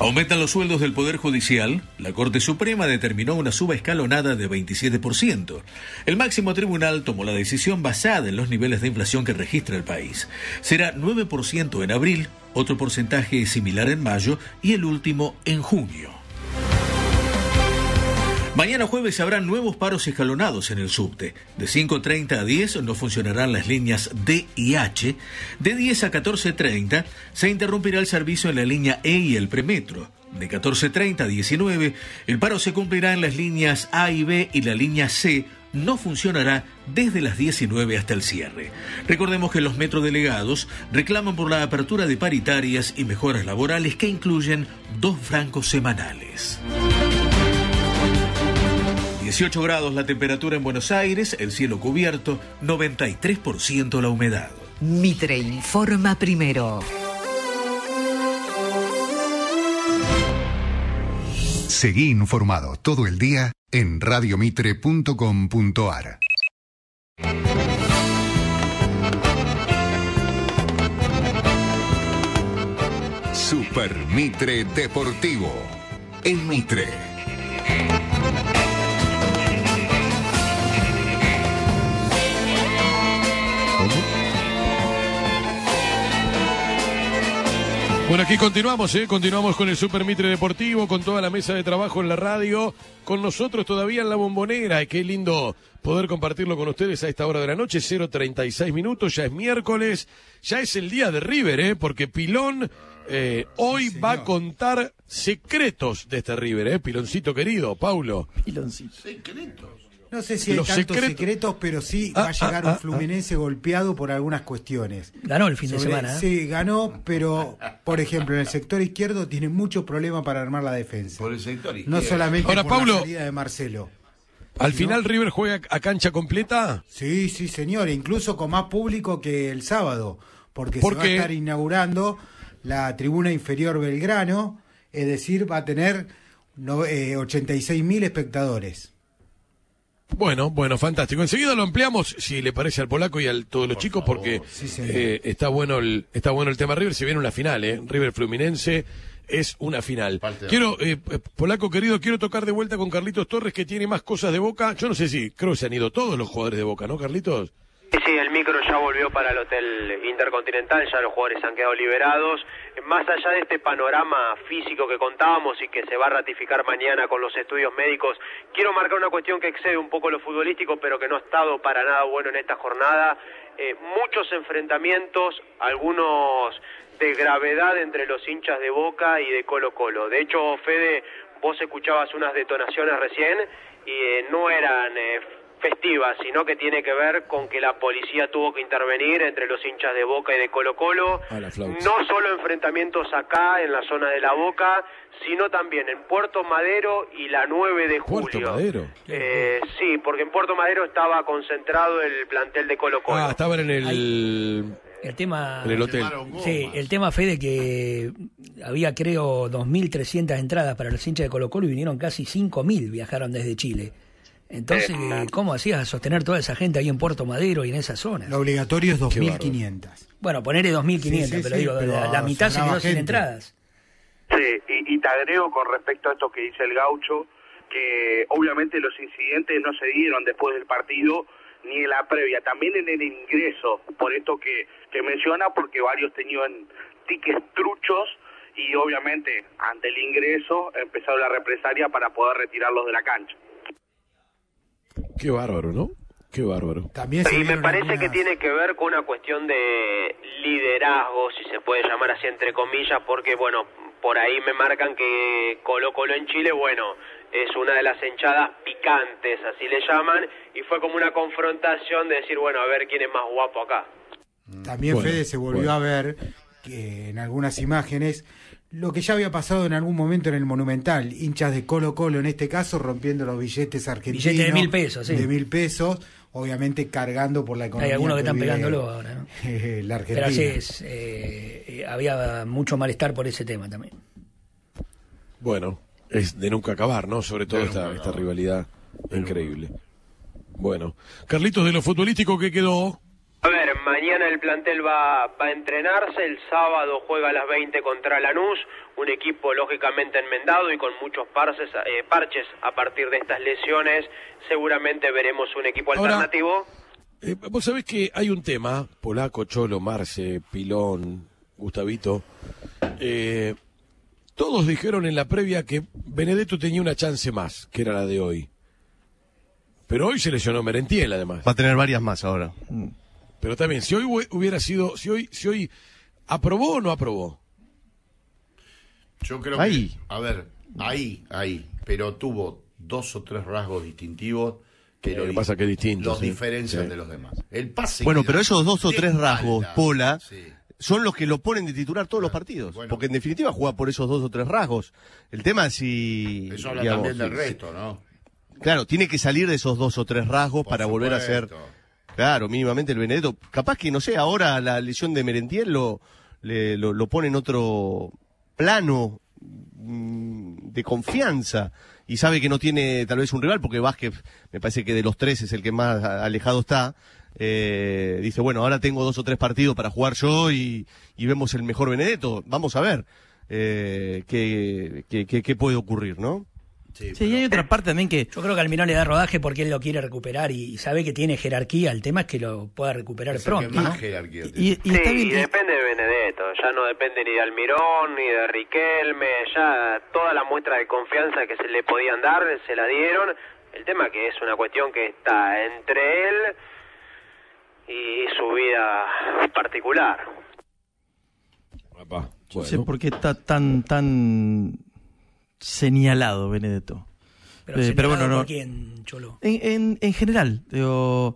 Aumentan los sueldos del Poder Judicial. La Corte Suprema determinó una suba escalonada de 27%. El máximo tribunal tomó la decisión basada en los niveles de inflación que registra el país. Será 9% en abril, otro porcentaje similar en mayo y el último en junio. Mañana jueves habrá nuevos paros escalonados en el subte. De 5.30 a 10 no funcionarán las líneas D y H. De 10 a 14.30 se interrumpirá el servicio en la línea E y el premetro. De 14.30 a 19 el paro se cumplirá en las líneas A y B y la línea C no funcionará desde las 19 hasta el cierre. Recordemos que los metrodelegados reclaman por la apertura de paritarias y mejoras laborales que incluyen dos francos semanales. 18 grados la temperatura en Buenos Aires, el cielo cubierto, 93% la humedad. Mitre informa primero. Seguí informado todo el día en radiomitre.com.ar. Super Mitre Deportivo en Mitre. Bueno, aquí continuamos, ¿eh? continuamos con el Super Mitre Deportivo, con toda la mesa de trabajo en la radio, con nosotros todavía en la bombonera. Y qué lindo poder compartirlo con ustedes a esta hora de la noche, 036 minutos, ya es miércoles, ya es el día de River, ¿eh? porque Pilón eh, hoy va a contar secretos de este River, ¿eh? Piloncito querido, Paulo. Piloncito. Secretos. No sé si hay tantos secretos... pero sí ah, va a llegar ah, un ah, Fluminense golpeado por algunas cuestiones. Ganó el fin de semana. ¿eh? Sí, ganó, pero por ejemplo, en el sector izquierdo tiene mucho problema para armar la defensa. Por el sector izquierdo. No solamente por la salida de Marcelo. ¿Al final River juega a cancha completa? Sí, sí, señor, incluso con más público que el sábado, porque se va a estar inaugurando la tribuna inferior Belgrano, es decir, va a tener 86 eh, mil espectadores. Bueno, bueno, fantástico. Enseguida lo ampliamos, si le parece al polaco y a todos los chicos, porque eh, está bueno el está bueno el tema River. Si viene una final, eh. River Fluminense es una final. quiero, eh, eh, polaco querido, quiero tocar de vuelta con Carlitos Torres, que tiene más cosas de Boca. Yo no sé si creo que se han ido todos los jugadores de Boca, ¿no, Carlitos? Sí, el micro ya volvió para el Hotel Intercontinental, ya los jugadores han quedado liberados. Más allá de este panorama físico que contábamos y que se va a ratificar mañana con los estudios médicos, quiero marcar una cuestión que excede un poco lo futbolístico, pero que no ha estado para nada bueno en esta jornada. Eh, muchos enfrentamientos, algunos de gravedad entre los hinchas de Boca y de Colo Colo. De hecho, Fede, vos escuchabas unas detonaciones recién y eh, no eran... Eh, festiva, sino que tiene que ver con que la policía tuvo que intervenir entre los hinchas de Boca y de Colo Colo, no solo enfrentamientos acá en la zona de la Boca, sino también en Puerto Madero y la 9 de julio. ¿Puerto Madero? Eh, sí, porque en Puerto Madero estaba concentrado el plantel de Colo Colo. Ah, estaban en el... tema. En el hotel. Sí, el tema fue de que había, creo, 2.300 entradas para los hinchas de Colo-Colo y vinieron casi 5.000, viajaron desde Chile. Entonces, eh, ¿cómo hacías a sostener toda esa gente ahí en Puerto Madero y en esa zona? Lo obligatorio es 2.500. Bueno, ponerle 2.500, pero digo, la, mitad se quedó sin entradas. Sí, y, y te agrego con respecto a esto que dice el gaucho, que obviamente los incidentes no se dieron después del partido ni en la previa, también en el ingreso, por esto que, que menciona, porque varios tenían tickets truchos y obviamente ante el ingreso empezó la represalia para poder retirarlos de la cancha. Qué bárbaro, ¿no? Qué bárbaro. También y me parece que tiene que ver con una cuestión de liderazgo, si se puede llamar así entre comillas, porque bueno, por ahí me marcan que Colo Colo en Chile, bueno, es una de las hinchadas picantes, así le llaman, y fue como una confrontación de decir, bueno, a ver quién es más guapo acá. También Fede se volvió a ver que en algunas imágenes lo que ya había pasado en algún momento en el Monumental, hinchas de Colo Colo en este caso rompiendo los billetes argentinos. Billetes de mil pesos, sí. De mil pesos, obviamente cargando por la economía. Hay algunos que, están pegándolo ahora, ¿no? [LAUGHS] Eh, la Argentina. Pero así es, eh, había mucho malestar por ese tema también. Bueno, es de nunca acabar, ¿no? Sobre todo esta, esta, rivalidad increíble. Bueno, Carlitos, de lo futbolístico que quedó, a ver, mañana el plantel va, a entrenarse, el sábado juega a las 20 contra Lanús, un equipo lógicamente enmendado y con muchos eh, parches a partir de estas lesiones, seguramente veremos un equipo alternativo. Eh, vos sabés que hay un tema, Polaco, Cholo, Marce, Pilón, Gustavito, eh, todos dijeron en la previa que Benedetto tenía una chance más, que era la de hoy. Pero hoy se lesionó Merentiel, además. Va a tener varias más ahora. Pero también, si hoy hubiera sido, si hoy, si hoy aprobó o no aprobó. Yo creo ahí. que, a ver, ahí, ahí, pero tuvo dos o tres rasgos distintivos que, lo, pasa que distinto, los de los demás. El pase bueno, pero esos dos o tres rasgos, Pola, son los que lo ponen de titular todos los partidos, porque en definitiva juega por esos dos o tres rasgos. El tema es si... Eso habla también del resto, ¿no? Claro, tiene que salir de esos dos o tres rasgos para volver a ser Claro, mínimamente el Benedetto. Capaz que, no sé, ahora la lesión de Merentiel lo, le, lo, pone en otro plano mm, de confianza y sabe que no tiene tal vez un rival porque Vázquez me parece que de los tres es el que más alejado está eh, dice, bueno, ahora tengo dos o tres partidos para jugar yo y, vemos el mejor Benedetto. Vamos a ver eh, qué, puede ocurrir, ¿no? Sí, y hay otra parte también que. Yo creo que Almirón le da rodaje porque él lo quiere recuperar y sabe que tiene jerarquía. El tema es que lo pueda recuperar pronto. y, depende de Benedetto. Ya no depende ni de Almirón ni de Riquelme. Ya toda la muestra de confianza que se le podían dar se la dieron. El tema que es una cuestión que está entre él y su vida particular. No sé por qué está tan, tan señalado, Benedetto. Pero, eh, bueno, no. quién, Cholo? En, general, no,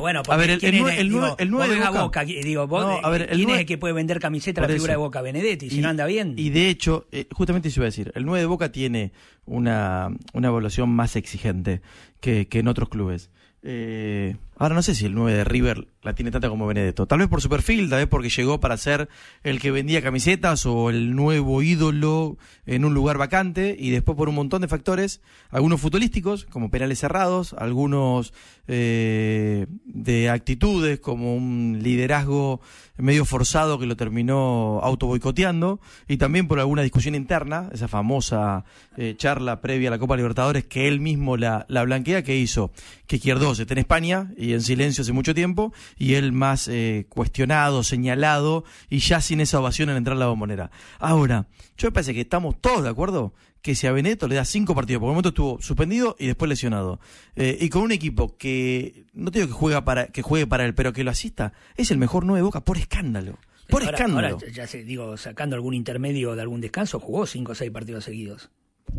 bueno, a ver, el, el, de Boca. no, ¿Quién es el que puede vender camiseta la figura de Boca? Benedetti, si no anda bien. Y de hecho, eh, justamente eso iba a decir, el 9 de Boca tiene una, una evaluación más exigente que, que en otros clubes. Eh, Ahora no sé si el 9 de River la tiene tanta como Benedetto. Tal vez por su perfil, tal vez porque llegó para ser el que vendía camisetas o el nuevo ídolo en un lugar vacante y después por un montón de factores, algunos futbolísticos como penales cerrados, algunos eh, de actitudes como un liderazgo medio forzado que lo terminó auto boicoteando y también por alguna discusión interna, esa famosa eh, charla previa a la Copa Libertadores que él mismo la, blanquea que hizo que Kierdos se está en España y en silencio hace mucho tiempo, y él más eh, cuestionado, señalado, y ya sin esa ovación al entrar a la bombonera. Ahora, yo me parece que estamos todos de acuerdo que si a Beneto le da cinco partidos, porque un momento estuvo suspendido y después lesionado, eh, y con un equipo que, no te que, juega para, que juegue para él, pero que lo asista, es el mejor nueve boca por escándalo. Por escándalo. Ahora, ya sé, digo, sacando algún intermedio de algún descanso, jugó cinco o seis partidos seguidos.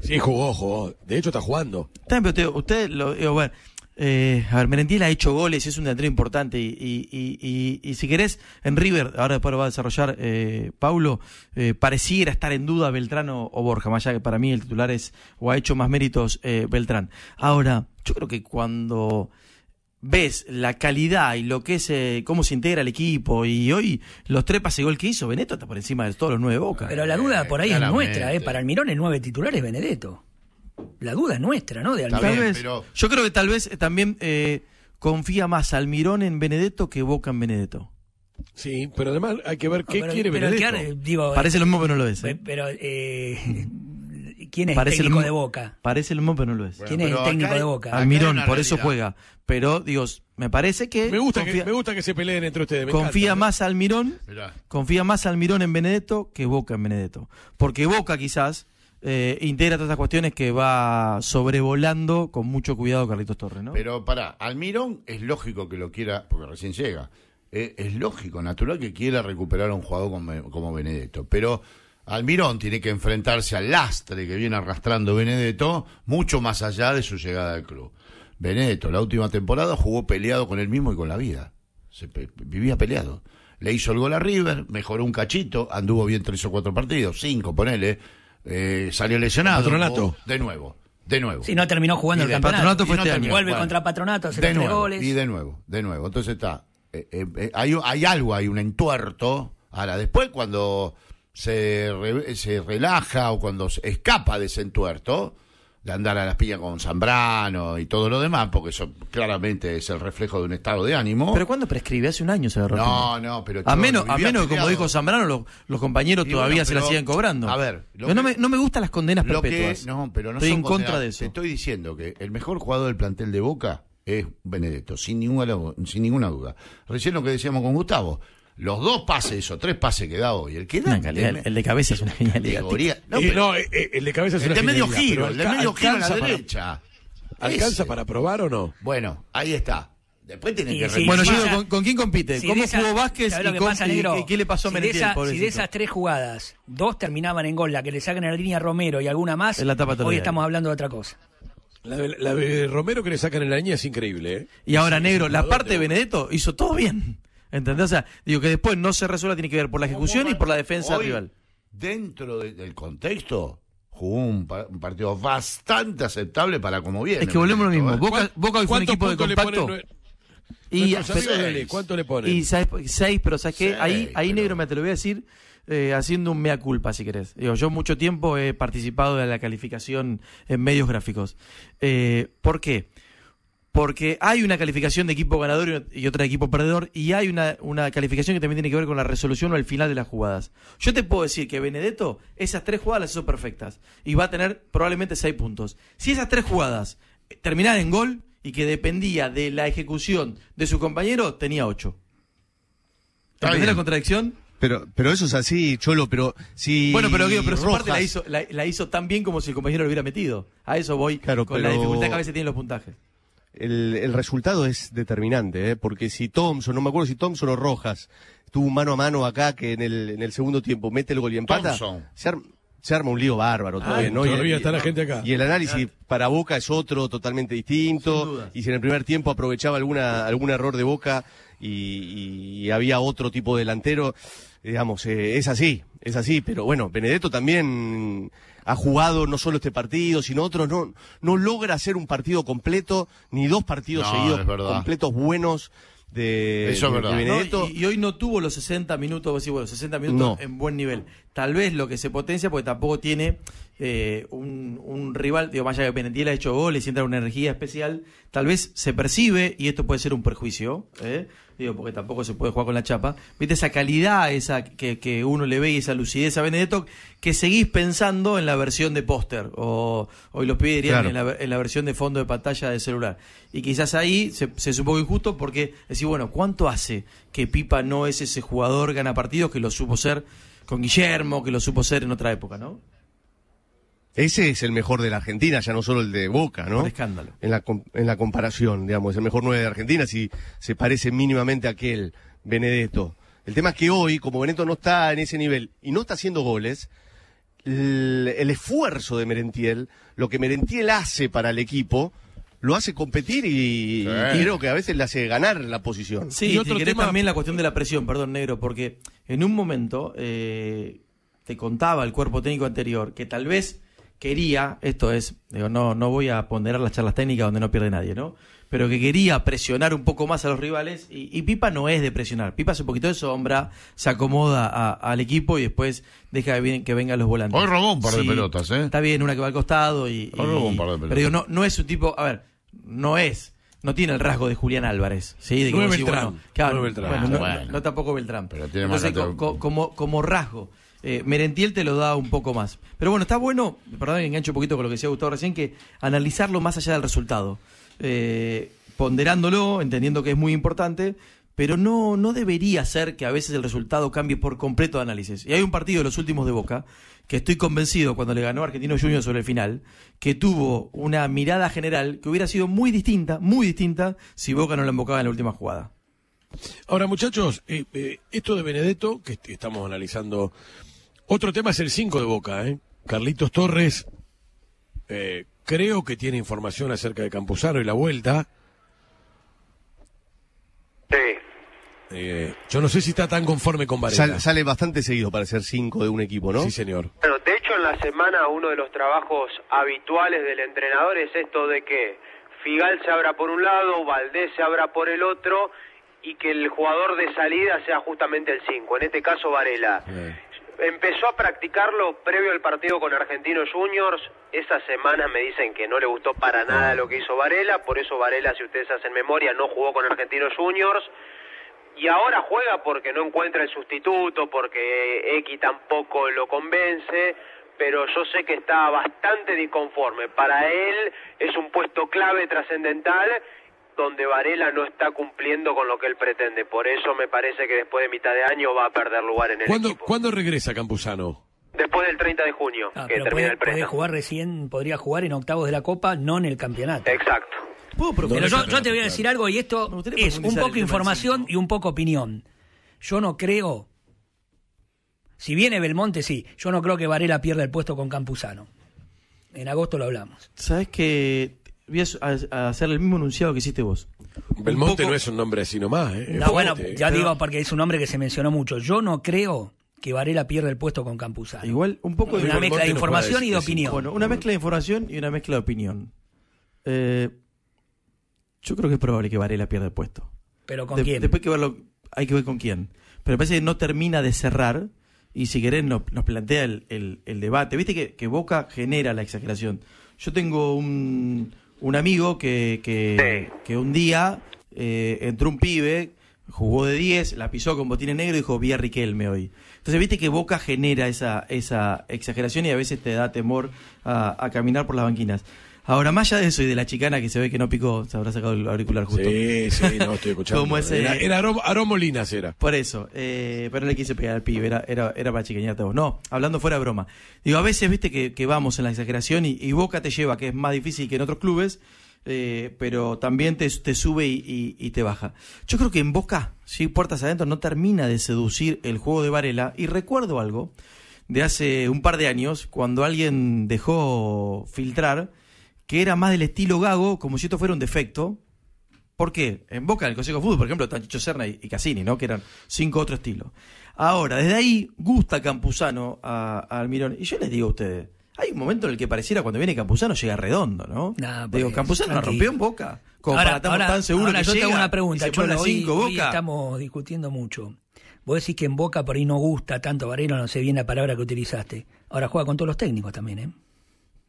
Sí, jugó, jugó. De hecho, está jugando. También, usted lo. Eh, a ver, Merentiel ha hecho goles, es un delantero importante. Y, y, y, si querés, en River, ahora después va a desarrollar eh, Paulo, eh, pareciera estar en duda Beltrán o Borja, más allá que para mí el titular es o ha hecho más méritos eh, Beltrán. Ahora, yo creo que cuando ves la calidad y lo que es cómo se integra el equipo y hoy los tres pases gol que hizo Benedetto está por encima de todos los nueve bocas Pero la duda por ahí es nuestra, para Almirón el nueve es Benedetto la duda es nuestra, ¿no? De Almirón. Yo creo que tal vez eh, también eh, confía más Almirón en Benedetto que Boca en Benedetto. Sí, pero además hay que ver qué quiere Benedetto. Eh, parece lo mismo, pero no lo es. Pero, ¿quién es el técnico de Boca? Parece lo mismo, pero no lo es. ¿Quién es el técnico de Boca? Almirón, por eso juega. Pero, digo, me parece que... Me gusta, que, me gusta que se peleen entre ustedes. confía más Almirón, confía más Almirón en Benedetto que Boca en Benedetto. Porque Boca quizás eh, integra todas estas cuestiones que va sobrevolando con mucho cuidado Carlitos Torres, ¿no? Pero para Almirón es lógico que lo quiera, porque recién llega. Eh, es lógico, natural que quiera recuperar a un jugador como, Benedetto. Pero Almirón tiene que enfrentarse al lastre que viene arrastrando Benedetto, mucho más allá de su llegada al club. Benedetto, la última temporada, jugó peleado con él mismo y con la vida. vivía peleado. Le hizo el gol a River, mejoró un cachito, anduvo bien tres o cuatro partidos, cinco, ponele eh, salió lesionado. De nuevo, de nuevo. Si no terminó jugando el de, campeonato. Este Vuelve contra Patronato, de Y de nuevo, de nuevo. Entonces está. Eh, eh, hay, hay, algo, hay un entuerto. Ahora, después cuando se, se relaja o cuando se escapa de ese entuerto, de andar a las piñas con Zambrano y todo lo demás, porque eso claramente es el reflejo de un estado de ánimo. Pero ¿cuándo prescribe? Hace un año se agarró. No, no, pero... a menos, a menos que, como dijo Zambrano, los, compañeros todavía se la siguen cobrando. A ver... no, me, no me gustan las condenas perpetuas. no, pero no Estoy en contra de eso. Te estoy diciendo que el mejor jugador del plantel de Boca es Benedetto, sin ninguna, sin ninguna duda. Recién lo que decíamos con Gustavo, los dos pases o tres pases que da hoy, el que da. el, de cabeza es una [LAUGHS] genialidad. Eh, eh, el de cabeza el de medio giro, el de medio giro a la derecha. ¿Alcanza para probar o no? Bueno, ahí está. Después tienen que Bueno, ¿con, quién compite? ¿Cómo jugó Vázquez y, con, qué le pasó a si de de esas tres jugadas, dos terminaban en gol, la que le sacan en la línea Romero y alguna más, hoy estamos hablando de otra cosa. La, la de Romero que le sacan en la línea es increíble. ¿eh? Y ahora, negro, la parte de Benedetto hizo todo bien. ¿Entendés? O sea, digo que después no se resuelve tiene que ver por la ejecución y por la defensa rival. Dentro del contexto, jugó un, partido bastante aceptable para como viene. Es que volvemos lo mismo. ¿Eh? Boca, Boca un equipo de compacto. ¿Cuánto le ponen? Y seis, pero ¿sabes qué? ahí, ahí negro, me te lo voy a decir. Eh, haciendo un mea culpa, si querés. Digo, yo mucho tiempo he participado de la calificación en medios gráficos. Eh, ¿Por qué? porque hay una calificación de equipo ganador y otra de equipo perdedor, y hay una, calificación que también tiene que ver con la resolución o el final de las jugadas. Yo te puedo decir que Benedetto esas tres jugadas las hizo perfectas y va a tener probablemente seis puntos. Si esas tres jugadas eh, terminaran en gol y que dependía de la ejecución de su compañero, tenía ocho. es la contradicción? Pero, pero eso es así, Cholo, pero si. Bueno, pero, su parte la hizo, la, tan bien como si el compañero lo hubiera metido. A eso voy con la dificultad que a veces tienen los puntajes el, el resultado es determinante, ¿eh? porque si Thompson, no me acuerdo si Thompson o Rojas, tuvo mano a mano acá que en el, en el segundo tiempo mete el gol y empata, se, arma un lío bárbaro todavía, y, está la gente acá. Y el análisis para Boca es otro totalmente distinto, y si en el primer tiempo aprovechaba alguna, algún error de Boca y, había otro tipo de delantero, digamos, eh, es así, es así, pero bueno, Benedetto también ha jugado no solo este partido, sino otros, no, no logra hacer un partido completo, ni dos partidos seguidos completos buenos de, y, hoy no tuvo los 60 minutos, bueno, 60 minutos en buen nivel. Tal vez lo que se potencia, porque tampoco tiene eh, un, rival, digo, vaya que Penetiel ha hecho goles y entra una energía especial, tal vez se percibe, y esto puede ser un perjuicio, ¿eh? digo, porque tampoco se puede jugar con la chapa, viste esa calidad esa que, que uno le ve y esa lucidez a Benedetto, que seguís pensando en la versión de póster, o hoy los pibes dirían en, la, versión de fondo de pantalla de celular. Y quizás ahí se, se injusto porque decir bueno, ¿cuánto hace que Pipa no es ese jugador gana partidos que lo supo ser con Guillermo, que lo supo ser en otra época, ¿no? Ese es el mejor de la Argentina, ya no solo el de Boca, ¿no? un escándalo. En la, en la comparación, digamos, es el mejor 9 de Argentina si se parece mínimamente a aquel Benedetto. El tema es que hoy, como Benedetto no está en ese nivel y no está haciendo goles, el, esfuerzo de Merentiel, lo que Merentiel hace para el equipo, lo hace competir y, creo que a veces le hace ganar la posición. Sí, y otro tema... también la cuestión de la presión, perdón, negro, porque en un momento eh, te contaba el cuerpo técnico anterior que tal vez quería, esto es, digo, no, no voy a ponderar las charlas técnicas donde no pierde nadie, ¿no? Pero que quería presionar un poco más a los rivales y, Pipa no es de presionar. Pipa hace un poquito de sombra, se acomoda al equipo y después deja que, que vengan los volantes. Hoy robó un par de pelotas, ¿eh? Está bien, una que va al costado y. robó un par de pelotas. Pero no, es un tipo. A ver, no es no tiene el rasgo de Julián Álvarez. no, es Beltrán. Bueno, no, tampoco Beltrán. Pero tiene como rasgo eh, Merentiel te lo da un poco más. Pero bueno, está bueno, perdón que engancho un poquito con lo que decía Gustavo recién, que analizarlo más allá del resultado. Eh, ponderándolo, entendiendo que es muy importante, pero no, no debería ser que a veces el resultado cambie por completo de análisis. Y hay un partido de los últimos de Boca, que estoy convencido cuando le ganó Argentino Junior sobre el final, que tuvo una mirada general que hubiera sido muy distinta, muy distinta, si Boca no la embocaba en la última jugada. Ahora, muchachos, eh, esto de Benedetto, que estamos analizando otro tema es el 5 de Boca, ¿eh? Carlitos Torres, eh, creo que tiene información acerca de Campuzano y la vuelta. Sí. Eh, yo no sé si está tan conforme con Varela. sale bastante seguido para ser 5 de un equipo, ¿no? Sí, señor. Bueno, de hecho, en la semana uno de los trabajos habituales del entrenador es esto de que Figal se abra por un lado, Valdés se abra por el otro y que el jugador de salida sea justamente el 5, en este caso Varela. Eh empezó a practicarlo previo al partido con Argentinos Juniors. Esa semana me dicen que no le gustó para nada lo que hizo Varela, por eso Varela, si ustedes hacen memoria, no jugó con Argentinos Juniors. Y ahora juega porque no encuentra el sustituto, porque X tampoco lo convence, pero yo sé que está bastante disconforme. Para él es un puesto clave, trascendental, donde Varela no está cumpliendo con lo que él pretende. Por eso me parece que después de mitad de año va a perder lugar en el equipo. ¿Cuándo regresa Campuzano? Después del 30 de junio, ah, jugar recién, podría jugar en octavos de la Copa, no en el campeonato. Exacto. pero yo, te voy a decir algo, y esto es un poco información y un poco opinión. Yo no creo, si viene Belmonte, sí, yo no creo que Varela pierda el puesto con Campuzano. En agosto lo hablamos. ¿Sabes que voy a, hacer el mismo enunciado que hiciste vos. Belmonte no es un nombre así nomás. ¿eh? No, bueno, ¿eh? ya digo porque es un nombre que se mencionó mucho. Yo no creo que Varela pierda el puesto con Campuzano. Igual, un poco de... Una mezcla de información y de opinión. Bueno, una mezcla de información y una mezcla de opinión. Eh, yo creo que es probable que Varela pierda el puesto. ¿Pero con quién? Después que verlo, hay que ver con quién. Pero parece que no termina de cerrar y si querés nos, plantea el, debate. Viste que Boca genera la exageración. Yo tengo un un amigo que, que, que un día eh, entró un pibe, jugó de 10, la pisó con botines negros negro y dijo, vía Riquelme hoy. Entonces, viste que Boca genera esa, esa exageración y a veces te da temor a caminar por las banquinas. Ahora, más allá de eso y de la chicana que se ve que no picó, se habrá sacado el auricular justo. Sí, sí, no, estoy [LAUGHS] escuchando. era era era. Por eso, eh, pero no le quise pegar al pibe, era, era, era para chicañarte vos. No, hablando fuera de broma. Digo, a veces, viste, que, vamos en la exageración y, Boca te lleva, que es más difícil que en otros clubes, eh, pero también te, sube y, te baja. Yo creo que en Boca, si puertas adentro, no termina de seducir el juego de Varela. Y recuerdo algo de hace un par de años, cuando alguien dejó filtrar que era más del estilo gago, como si esto fuera un defecto. ¿Por qué? En Boca, del el Consejo de Fútbol, por ejemplo, están Chicho y, Cassini, ¿no? Que eran cinco otros estilos. Ahora, desde ahí gusta Campuzano a, Mirón Almirón. Y yo les digo a ustedes, hay un momento en el que pareciera cuando viene Campuzano llega redondo, ¿no? Ah, digo, pues, Campuzano rompió en boca. Como para estamos ahora, tan seguros ahora yo tengo una pregunta, la cinco, boca. estamos discutiendo mucho. Vos decís que en Boca por ahí no gusta tanto bareno no sé bien la palabra que utilizaste. Ahora juega con todos los técnicos también, ¿eh?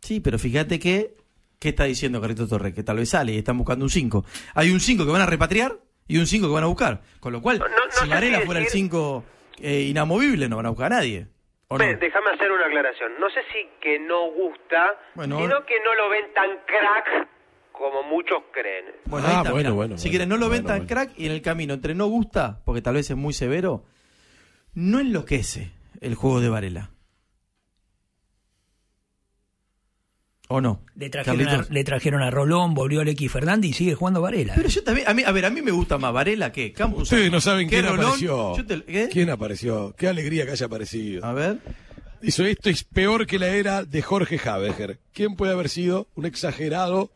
Sí, pero fíjate que ¿Qué está diciendo Carrito Torres? Que tal vez sale y están buscando un 5. Hay un 5 que van a repatriar y un 5 que van a buscar. Con lo cual, si Varela fuera el 5 eh, inamovible, no van a buscar a nadie. Déjame hacer una aclaración. No sé si que no gusta, sino que no lo ven tan crack como muchos creen. Bueno, ah, bueno, bueno, Si quieren, no lo ven tan crack y en el camino entre no gusta, porque tal vez es muy severo, no enloquece el juego de Varela. ¿O no? Le trajeron, a, Rolón, volvió X Fernández y sigue jugando Varela. Pero ¿eh? yo también, a, mí, a ver, a mí me gusta más Varela que Campos. Ustedes no saben quién apareció. ¿Quién apareció? Qué alegría que haya aparecido. A ver. Dice esto es peor que la era de Jorge Habeger. ¿Quién puede haber sido un exagerado?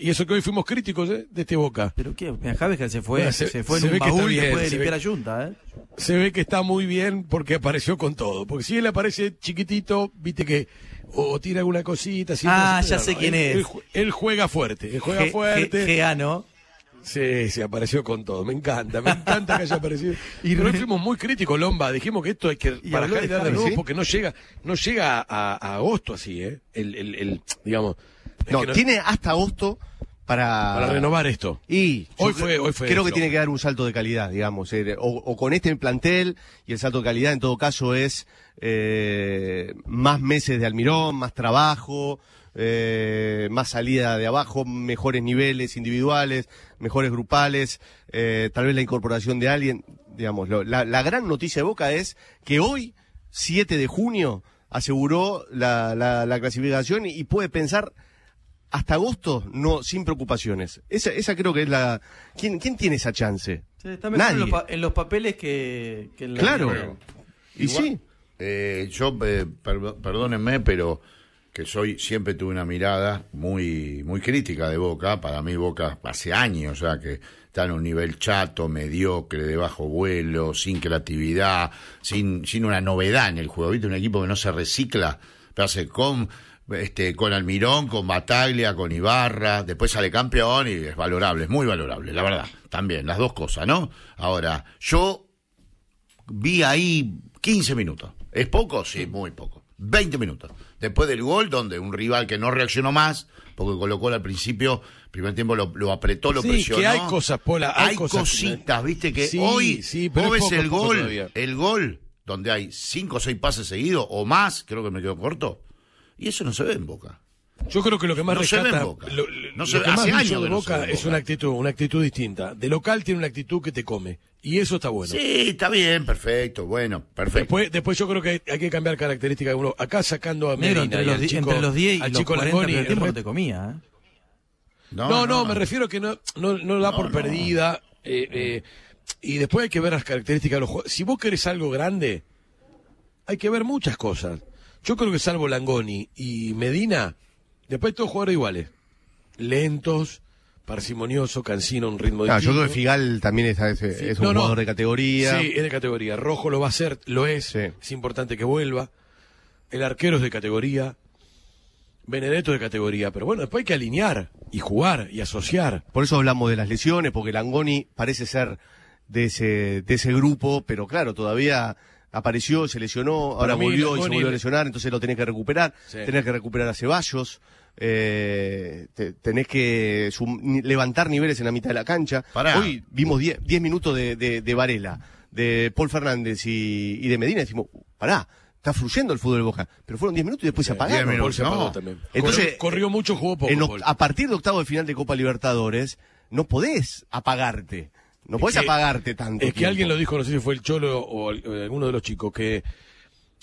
y eso que hoy fuimos críticos ¿eh? de este Boca. Pero qué, Habeger se fue, se, fue en un baúl bien, de la Se ve que está muy bien porque apareció con todo. Porque si él aparece chiquitito, viste que o tira alguna cosita. ah, ya sé quién es. Él, juega fuerte, él juega fuerte. ¿no? Sí, sí, apareció con todo. Me encanta, me encanta que haya aparecido. y Pero fuimos muy críticos, Lomba. Dijimos que esto es que para la de nuevo porque no llega, no llega a, agosto así, ¿eh? El, el, el digamos. no, tiene hasta agosto para... renovar esto. Y hoy fue, Creo que tiene que dar un salto de calidad, digamos. Eh, o, con este plantel, y el salto de calidad en todo caso es eh, más meses de almirón, más trabajo, eh, más salida de abajo, mejores niveles individuales, mejores grupales, eh, tal vez la incorporación de alguien. Digamos, la, gran noticia de Boca es que hoy, 7 de junio, aseguró la, la clasificación y puede pensar hasta agosto no sin preocupaciones. Esa, esa creo que es la... ¿Quién, tiene esa chance? En, los papeles que, la Claro. y sí. Eh, yo, eh, perdónenme, pero que soy siempre tuve una mirada muy muy crítica de Boca. Para mí Boca hace años o sea, que está en un nivel chato, mediocre, de bajo vuelo, sin creatividad, sin, sin una novedad en el juego. ¿Viste? Un equipo que no se recicla, pero hace con este, con Almirón, con Bataglia, con Ibarra, después sale campeón y es valorable, es muy valorable, la verdad, también, las dos cosas, ¿no? Ahora, yo vi ahí 15 minutos, ¿es poco? Sí, muy poco, 20 minutos. Después del gol, donde un rival que no reaccionó más, porque colocó al principio, primer tiempo lo, apretó, lo sí, Que hay cosas, Pola, hay, cositas, viste que hoy, sí, pero ves el gol, el gol, donde hay cinco o seis pases seguidos o más, creo que me quedo corto y eso no se ve en Boca. Yo creo que lo que más no se ve en Boca. es una actitud, una actitud distinta. De local tiene una actitud que te come y eso está bueno. Sí, está bien, perfecto, bueno, perfecto. Después, después yo creo que hay, que cambiar características de uno. Acá sacando a entre, los, los 10 y los 40 te comía. ¿eh? No, no, me refiero que no, no, no da por perdida. Eh, eh, y después hay que ver las características de los Si vos querés algo grande, hay que ver muchas cosas. Yo creo que salvo Langoni y Medina, después todos jugadores iguales. Lentos, parsimonioso, cansino, un ritmo de. yo creo que Figal también es, un jugador de categoría. Sí, es de categoría. Rojo lo va a ser, lo es. Es importante que vuelva. El arquero es de categoría. Benedetto de categoría, pero bueno, después hay que alinear y jugar y asociar. Por eso hablamos de las lesiones, porque Langoni parece ser de ese, de ese grupo, pero claro, todavía apareció, se lesionó, ahora volvió y se volvió a lesionar, entonces lo tenés que recuperar, tenés que recuperar a Ceballos, eh, tenés que levantar niveles en la mitad de la cancha. Hoy vimos 10 minutos de, Varela, de Paul Fernández y, de Medina, y decimos, uh, pará, está fluyendo el fútbol de Boca. Pero fueron 10 minutos y después se apagaron. apagó Entonces, eh, corrió, mucho, jugó poco. En, a partir de octavo de final de Copa Libertadores, no podés apagarte. No puedes apagarte tanto. Es que alguien lo dijo, no sé si fue el Cholo o, eh, alguno de los chicos, que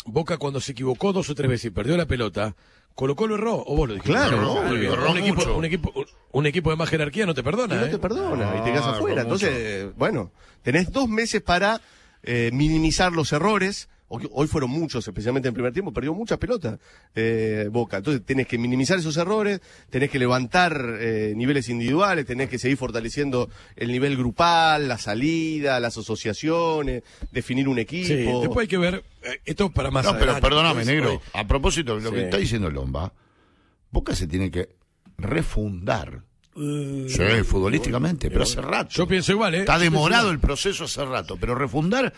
Boca cuando se equivocó dos o tres veces y perdió la pelota, colocó lo erró, o vos lo dijiste. Claro, no, un, equipo, un, equipo, un, equipo, de más jerarquía no te perdona. no ¿eh? te perdona, y te quedas ah, afuera. Entonces, bueno, tenés dos meses para eh, minimizar los errores, Hoy, fueron muchos, especialmente en primer tiempo, perdió muchas pelotas eh, Boca. Entonces tenés que minimizar esos errores, tenés que levantar eh, niveles individuales, tenés que seguir fortaleciendo el nivel grupal, la salida, las asociaciones, definir un equipo. después hay que ver, eh, esto para más No, pero perdóname, negro, a propósito lo que está diciendo Lomba, Boca se tiene que refundar. sí, futbolísticamente, pero hace rato. Yo pienso igual, ¿eh? Está demorado el proceso hace rato, pero refundar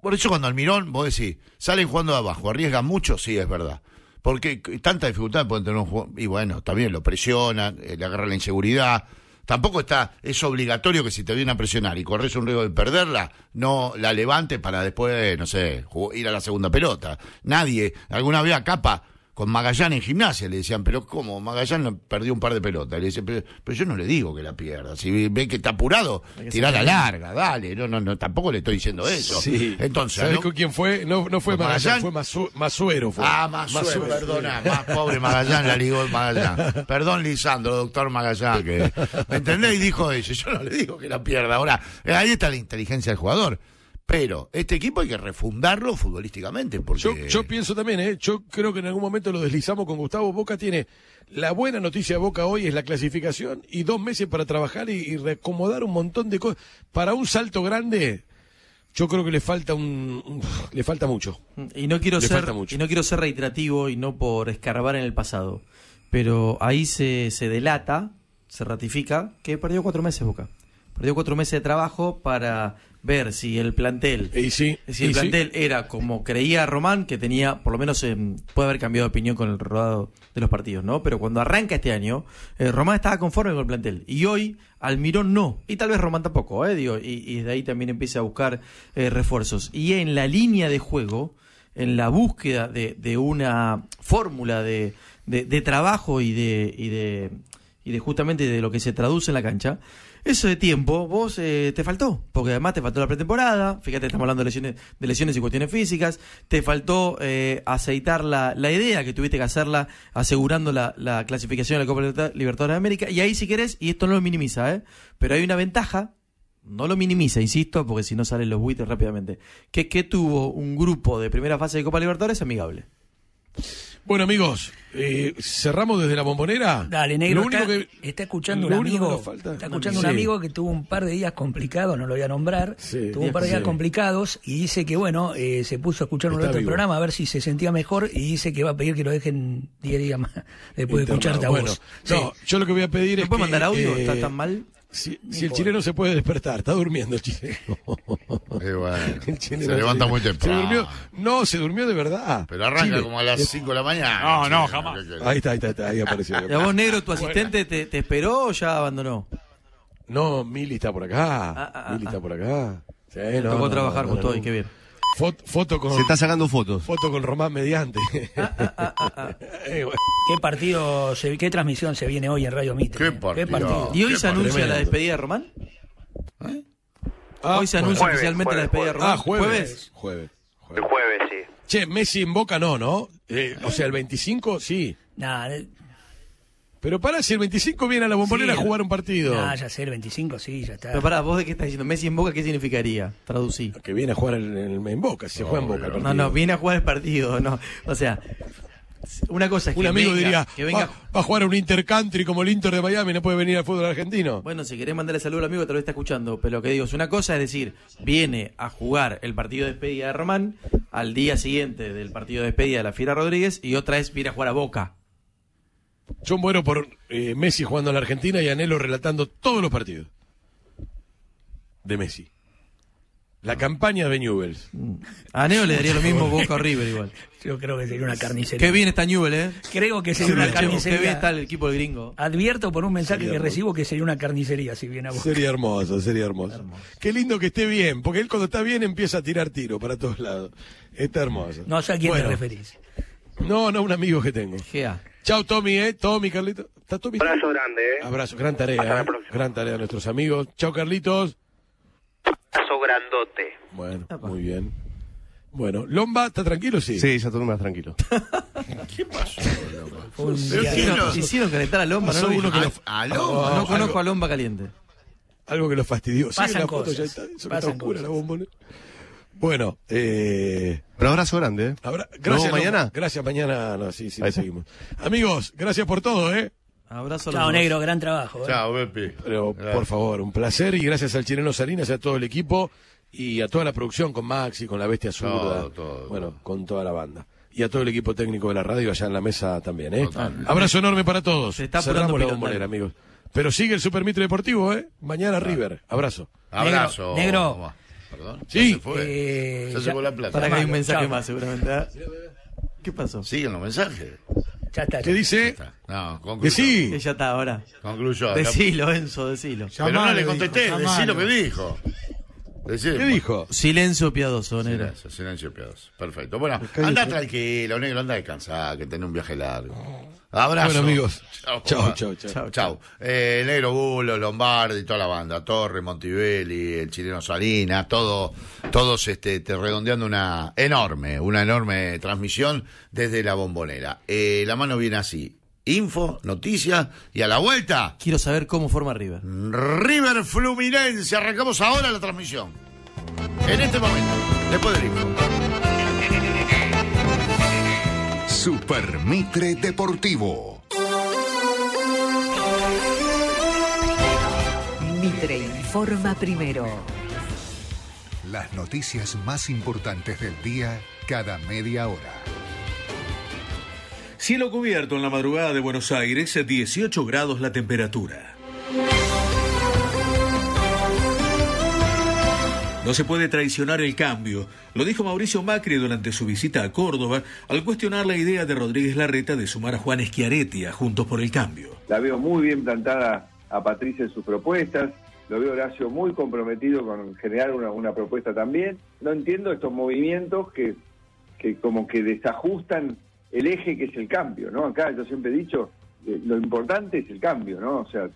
por eso cuando Almirón, vos decís, salen jugando de abajo, arriesgan mucho, sí, es verdad. Porque tanta dificultad pueden tener un juego. Y bueno, también lo presionan, eh, le agarra la inseguridad. Tampoco está, es obligatorio que si te vienen a presionar y corres un riesgo de perderla, no la levantes para después, no sé, ir a la segunda pelota. Nadie, alguna vez a capa, con Magallán en gimnasia. Le decían, pero ¿cómo? Magallán perdió un par de pelotas. Le dice pero, yo no le digo que la pierda. Si ve que está apurado, tirá la larga, dale. No, no, no, tampoco le estoy diciendo eso. Entonces, quién fue? No, fue Magallán, fue Masuero. Ah, Masuero, perdona. Más pobre Magallán, la ligó Magallán Perdón, Lisandro, doctor Magallán ¿Me entendés? Y dijo eso. Yo no le digo que la pierda. Ahora, ahí está la inteligencia del jugador. Pero este equipo hay que refundarlo futbolísticamente. Porque... Yo, yo, pienso también, ¿eh? yo creo que en algún momento lo deslizamos con Gustavo. Boca tiene la buena noticia de Boca hoy es la clasificación y dos meses para trabajar y, reacomodar un montón de cosas. Para un salto grande, yo creo que le falta un le falta mucho. Y no quiero ser y no quiero reiterativo y no por escarbar en el pasado, pero ahí se, se delata, se ratifica que perdió cuatro meses Boca. Perdió cuatro meses de trabajo para ver si el plantel, era como creía Román, que tenía, por lo menos eh, puede haber cambiado de opinión con el rodado de los partidos, ¿no? Pero cuando arranca este año, eh, Román estaba conforme con el plantel. Y hoy Almirón no, y tal vez Román tampoco, ¿eh? Digo, y, de ahí también empieza a buscar eh, refuerzos. Y en la línea de juego, en la búsqueda de, una fórmula de, de, trabajo y de, y de, y de justamente de lo que se traduce en la cancha, eso de tiempo, vos eh, te faltó, porque además te faltó la pretemporada, fíjate, estamos hablando de lesiones, de lesiones y cuestiones físicas, te faltó eh, aceitar la, idea que tuviste que hacerla asegurando la, clasificación de la Copa Libertadores de América, y ahí si querés, y esto no lo minimiza, ¿eh? pero hay una ventaja, no lo minimiza, insisto, porque si no salen los buitres rápidamente, que es que tuvo un grupo de primera fase de Copa Libertadores amigable. Bueno, amigos, eh, cerramos desde la bombonera. Dale, negro. está, escuchando un amigo. está escuchando un amigo que tuvo un par de días complicados, no lo voy a nombrar. tuvo un par de días complicados y dice que, bueno, eh, se puso a escuchar un rato programa a ver si se sentía mejor y dice que va a pedir que lo dejen 10 días más después de escucharte a bueno, No, yo lo que voy a pedir ¿No es. mandar audio? Eh, ¿Está tan mal? Si, si el chileno se puede despertar, está durmiendo el chileno. [LAUGHS] [LAUGHS] se levanta muy temprano. Se durmió, no, se durmió de verdad. Pero arranca como a las 5 de la mañana. No, no, jamás. Ahí está, ahí está, ahí, [LAUGHS] apareció. ¿La vos, negro, tu asistente te, te, esperó o ya abandonó? No, Mili está por acá. Ah, ah, ah, Mili está por acá. Sí, no, trabajar justo hoy, qué bien. Foto, con, Se está sacando fotos. Foto con Román mediante. Ah, ah, ah, [LAUGHS] eh, ¿Qué partido, qué transmisión se viene hoy en Radio Mitre? ¿Qué eh. partido? ¿Y hoy se anuncia la despedida de Román? hoy se anuncia oficialmente la despedida de Román. Ah, jueves. Jueves. Jueves, sí. Che, Messi en Boca no, ¿no? Eh, o sea, el 25 sí. Nada, pero para si el 25 viene a la bombonera a jugar un partido. Ah, ya sé, el 25 sí, ya está. Pero para vos de qué estás diciendo, Messi en Boca, ¿qué significaría? Traducí. Que viene a jugar el, en Boca, si se juega en Boca. No, no, viene a jugar el partido, no. O sea, una cosa es que. Un amigo diría, que Va, a jugar un intercountry como el Inter de Miami, no puede venir al fútbol argentino. Bueno, si querés mandarle saludo al amigo, tal vez está escuchando. Pero lo que digo es una cosa, es decir, viene a jugar el partido de despedida de Román al día siguiente del partido de despedida de la Fiera Rodríguez y otra es viene a jugar a Boca. Yo muero por eh, Messi jugando en la Argentina y anhelo relatando todos los partidos de Messi. La campaña de Newells. Mm. A Neo le daría lo mismo Boca River igual. [LAUGHS] Yo creo que sería una carnicería. Qué bien está Newell, ¿eh? Creo que sería una carnicería. Qué bien está el equipo de gringo. Advierto por un mensaje que recibo que sería una carnicería si viene a Boca. Sería hermoso, sería hermoso. Qué lindo que esté bien, porque él cuando está bien empieza a tirar tiro para todos lados. Está hermoso. No sé a quién te referís. No, no, un amigo que tengo. Gea. Chao, Tommy, ¿eh? Tommy, Carlito. ¿Está Abrazo grande, ¿eh? Abrazo, gran tarea. ¿eh? Gran tarea a nuestros amigos. Chao, Carlitos. Abrazo grandote. Bueno, muy bien. Bueno, Lomba, ¿está tranquilo? Sí. Sí, ya me más tranquilo. [LAUGHS] ¿Qué pasó, Lomba? [LAUGHS] Hicieron, que hicieron calentar a Lomba, ¿no? uno que lo- ah, A Lomba. no conozco a Lomba caliente. Algo que lo fastidió. Pasan la foto, ya está. Eso que está Pasan cosas. la bombonera. Bueno, eh... un abrazo grande. ¿eh? Gracias. mañana? gracias, mañana. No, seguimos. Amigos, gracias por todo, ¿eh? Abrazo. Chao, negro, gran trabajo. ¿eh? Chao, Pepe. Pero, por favor, un placer y gracias al chileno Salinas y a todo el equipo y a toda la producción con Max Y con la bestia Azul Bueno, con toda la banda. Y a todo el equipo técnico de la radio allá en la mesa también, ¿eh? Abrazo enorme para todos. Se está la bombonera, amigos. Pero sigue el Supermitre Deportivo, ¿eh? Mañana River. Abrazo. Abrazo. negro. Perdón. Sí. Eh, ya se fue. se fue la plata. Para que hay un mensaje más, seguramente. ¿ah? ¿Qué pasó? Siguen los mensajes. Ya está. ¿Qué dice? Ya está. No, concluyó. está ahora. Concluyó. Decilo, Enzo, decilo. Pero no le contesté, decí lo que dijo. ¿Qué dijo? Silencio piadoso, negro. Silencio, piadoso. Perfecto. Bueno, anda tranquilo, negro, anda descansado, que tenés un viaje largo. Abrazo. Bueno, amigos. Chao, chao, chao. Chao. Eh, Negro Bulo, Lombardi, toda la banda. Torre, montibelli el chileno salina todo, todos este, redondeando una enorme, una enorme transmisión desde la bombonera. Eh, la mano viene así. Info, noticias y a la vuelta. Quiero saber cómo forma River. River Fluminense. Arrancamos ahora la transmisión. En este momento, después del info. Super Mitre Deportivo. Mitre informa primero. Las noticias más importantes del día cada media hora. Cielo cubierto en la madrugada de Buenos Aires, 18 grados la temperatura. No se puede traicionar el cambio, lo dijo Mauricio Macri durante su visita a Córdoba al cuestionar la idea de Rodríguez Larreta de sumar a Juan Eschiaretti a Juntos por el Cambio. La veo muy bien plantada a Patricia en sus propuestas, lo veo Horacio muy comprometido con generar una, propuesta también. No entiendo estos movimientos que, como que desajustan el eje que es el cambio, ¿no? Acá yo siempre he dicho, eh, lo importante es el cambio, ¿no? O sea,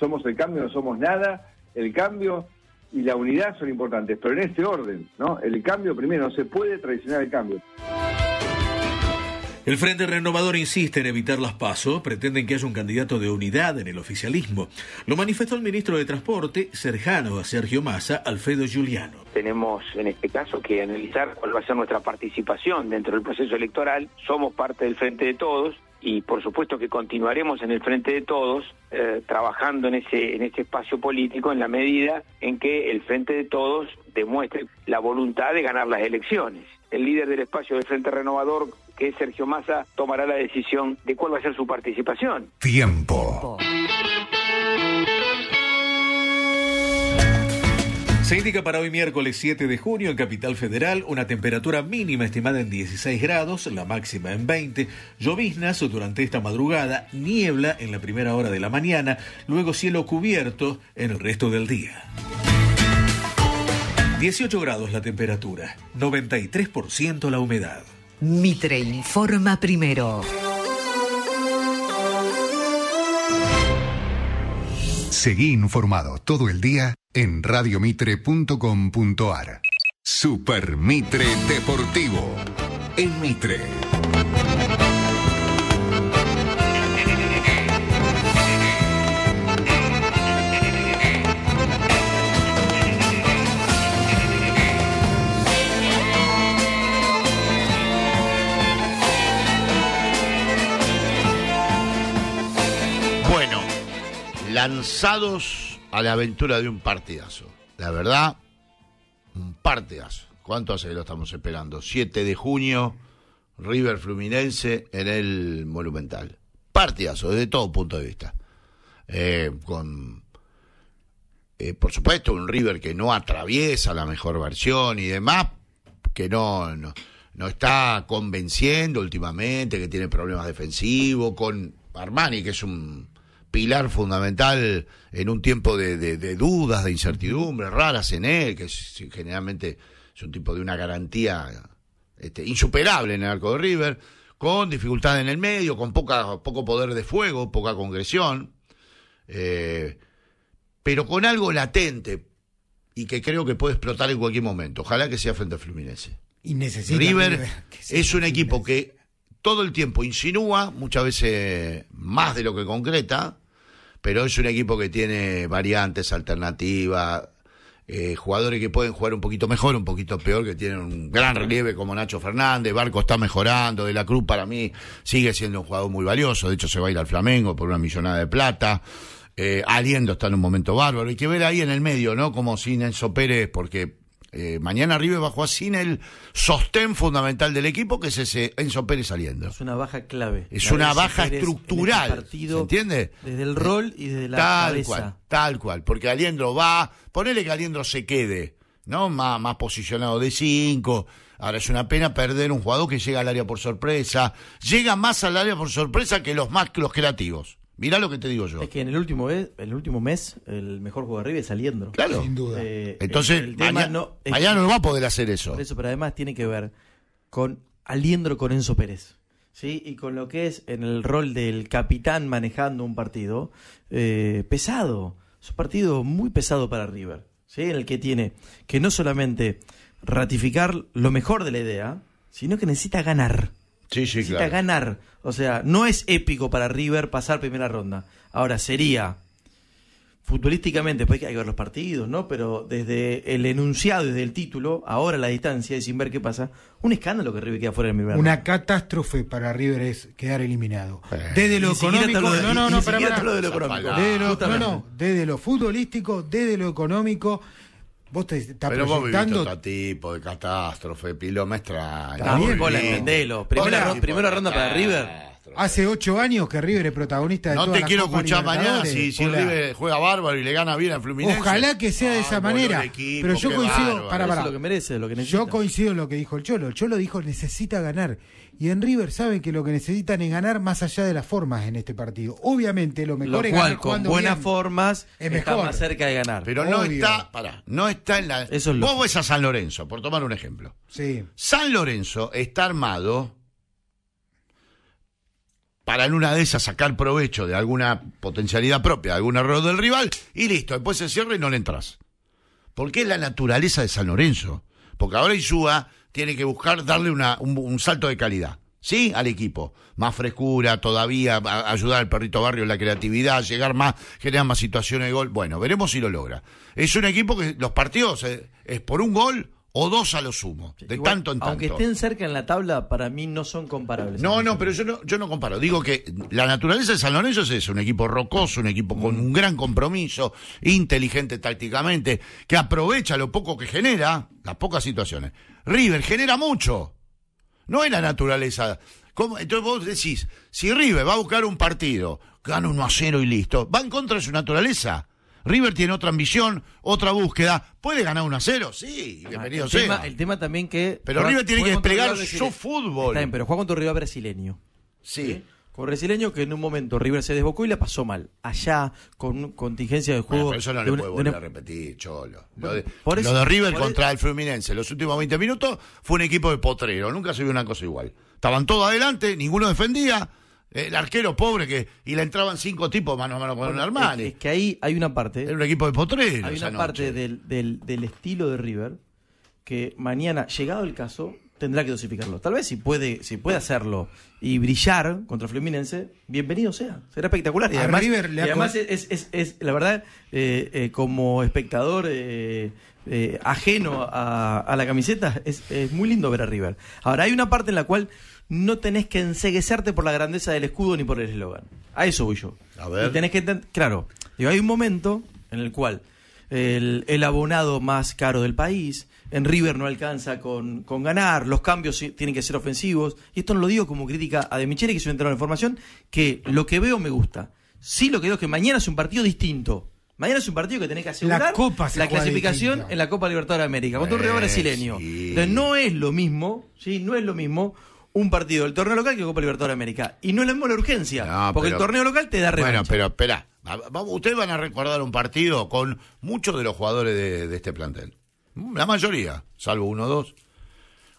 somos el cambio, no somos nada, el cambio y la unidad son importantes, pero en este orden, ¿no? El cambio primero, se puede traicionar el cambio. El Frente Renovador insiste en evitar las pasos, pretenden que haya un candidato de unidad en el oficialismo. Lo manifestó el ministro de Transporte, cercano a Sergio Massa, Alfredo Giuliano. Tenemos en este caso que analizar cuál va a ser nuestra participación dentro del proceso electoral. Somos parte del Frente de Todos, y por supuesto que continuaremos en el frente de todos eh, trabajando en ese en ese espacio político en la medida en que el frente de todos demuestre la voluntad de ganar las elecciones el líder del espacio del frente renovador que es Sergio Massa tomará la decisión de cuál va a ser su participación tiempo. Se indica para hoy miércoles 7 de junio en Capital Federal una temperatura mínima estimada en 16 grados, la máxima en 20, lloviznas durante esta madrugada, niebla en la primera hora de la mañana, luego cielo cubierto en el resto del día. 18 grados la temperatura, 93% la humedad. Mitre informa primero. Seguí informado todo el día en radiomitre.com.ar. Super Mitre Deportivo en Mitre. Bueno, lanzados a la aventura de un partidazo. La verdad, un partidazo. ¿Cuánto hace que lo estamos esperando? 7 de junio, River Fluminense en el Monumental. Partidazo, desde todo punto de vista. Eh, con, eh, por supuesto, un River que no atraviesa la mejor versión y demás, que no, no, no está convenciendo últimamente, que tiene problemas defensivos, con Armani, que es un pilar fundamental en un tiempo de, dudas, de incertidumbres raras en él, que generalmente es un tipo de una garantía este, insuperable en el arco de River, con dificultad en el medio, con poca, poco poder de fuego, poca congresión, eh, pero con algo latente y que creo que puede explotar en cualquier momento. Ojalá que sea frente a Fluminense. Y River es un equipo que todo el tiempo insinúa, muchas veces más de lo que concreta, pero es un equipo que tiene variantes, alternativas, eh, jugadores que pueden jugar un poquito mejor, un poquito peor, que tienen un gran relieve como Nacho Fernández, Barco está mejorando, De la Cruz para mí sigue siendo un jugador muy valioso, de hecho se va a ir al Flamengo por una millonada de plata. Eh, Aliendo está en un momento bárbaro. hay que ver ahí en el medio, ¿no? Como sin Enzo Pérez, porque eh, mañana arriba y bajó a sin el sostén fundamental del equipo, que es ese Enzo Pérez saliendo. Es una baja clave. Es una baja este estructural. Desde el rol y desde la Tal cual, tal cual. Porque Aliendro va, ponele que Aliendro se quede, ¿no? Más, más posicionado de cinco. Ahora es una pena perder un jugador que llega al área por sorpresa. Llega más al área por sorpresa que los más los creativos. Mirá lo que te digo yo. Es que en el último, mes, el último mes, el mejor jugador de River es Aliendro. Claro. Sin duda. Eh, eh, entonces, allá no, va a poder hacer eso. eso, pero además tiene que ver con Aliendro con Enzo Pérez. ¿sí? Y con lo que es en el rol del capitán manejando un partido eh, pesado. Es un partido muy pesado para River. ¿sí? En el que tiene que no solamente ratificar lo mejor de la idea, sino que necesita ganar. Sí, sí, Necesita ganar. O sea, no es épico para River pasar primera ronda. Ahora, sería futbolísticamente, pues hay que ver los partidos, ¿no? Pero desde el enunciado, desde el título, ahora la distancia y sin ver qué pasa, un escándalo que River queda fuera de mi Una catástrofe para River es quedar eliminado. Desde lo económico, no, no, no, desde lo futbolístico, desde lo económico, Vos te estás Pero proyectando... vos otro tipo de catástrofe, Pilo, extraña. También vos Primera, primera ronda para River. Hace ocho años que River es protagonista de No te quiero escuchar mañana si, River juega bárbaro y le gana bien a Fluminense. Ojalá que sea de esa manera. pero yo coincido. para, para. Es lo que merece, lo que necesita. Yo coincido en lo que dijo el Cholo. El Cholo dijo necesita ganar. Y en River saben que lo que necesitan es ganar más allá de las formas en este partido. Obviamente lo mejor es ganar cual, con buenas formas es está más cerca de ganar. Pero no está, para. no está en la Eso Vos ves a San Lorenzo, por tomar un ejemplo. Sí. San Lorenzo está armado para en una de esas sacar provecho de alguna potencialidad propia, algún error del rival, y listo, después se cierra y no le entras. Porque es la naturaleza de San Lorenzo. Porque ahora SUA tiene que buscar darle una, un, salto de calidad. ¿sí? Al equipo. Más frescura todavía, ayudar al perrito barrio en la creatividad, llegar más, generar más situaciones de gol. Bueno, veremos si lo logra. Es un equipo que los partidos eh, es por un gol o dos a lo sumo, de tanto en tanto. Aunque estén cerca en la tabla, para mí no son comparables. No, no, pero yo no, yo no comparo. Digo que la naturaleza de San Lorenzo es eso, un equipo rocoso, un equipo con mm. un gran compromiso, inteligente tácticamente, que aprovecha lo poco que genera, las pocas situaciones. River genera mucho. No es la naturaleza. Entonces vos decís, si River va a buscar un partido, gana uno a 0 y listo, va en contra de su naturaleza. River tiene otra ambición, otra búsqueda. Puede ganar un a cero. sí, ah, bienvenido el sea. Tema, el tema también que. Pero River tiene que desplegar su fútbol. pero juega contra un brasileño. Sí. Con brasileño que en un momento River se desbocó y la pasó mal. Allá, con contingencia de juego. eso no le volver a repetir, Cholo. Lo de, River contra el Fluminense, los últimos 20 minutos, fue un equipo de potrero. Nunca se vio una cosa igual. Estaban todos adelante, ninguno defendía el arquero pobre que. Y le entraban cinco tipos mano a mano con un es, es, que ahí hay una parte. Era un equipo de potreros. Hay una parte del, estilo de River que mañana, llegado el caso, tendrá que dosificarlo. Tal vez si puede, hacerlo y brillar contra Fluminense, bienvenido sea. Será espectacular. Y además, es, la verdad, eh, eh, como espectador eh, ajeno a, a, la camiseta, es, muy lindo ver a River. Ahora, hay una parte en la cual no tenés que enseguecerte por la grandeza del escudo ni por el eslogan. A eso voy yo. A ver. Y tenés que claro, Yo hay un momento en el cual el, abonado más caro del país, en River no alcanza con, con, ganar, los cambios tienen que ser ofensivos, y esto no lo digo como crítica a De Michele, que se me enteró la información, que lo que veo me gusta. Sí lo que veo es que mañana es un partido distinto. Mañana es un partido que tenés que asegurar la, Copa la clasificación en la Copa Libertadores de América, contra un rival eh, brasileño. Entonces, no es lo mismo, ¿sí? no es lo mismo un partido del torneo local que Copa Libertadores América. Y no es la misma la urgencia, porque el torneo local te da revancha. Bueno, pero espera, ustedes van a recordar un partido con muchos de los jugadores de, este plantel. La mayoría, salvo uno o dos.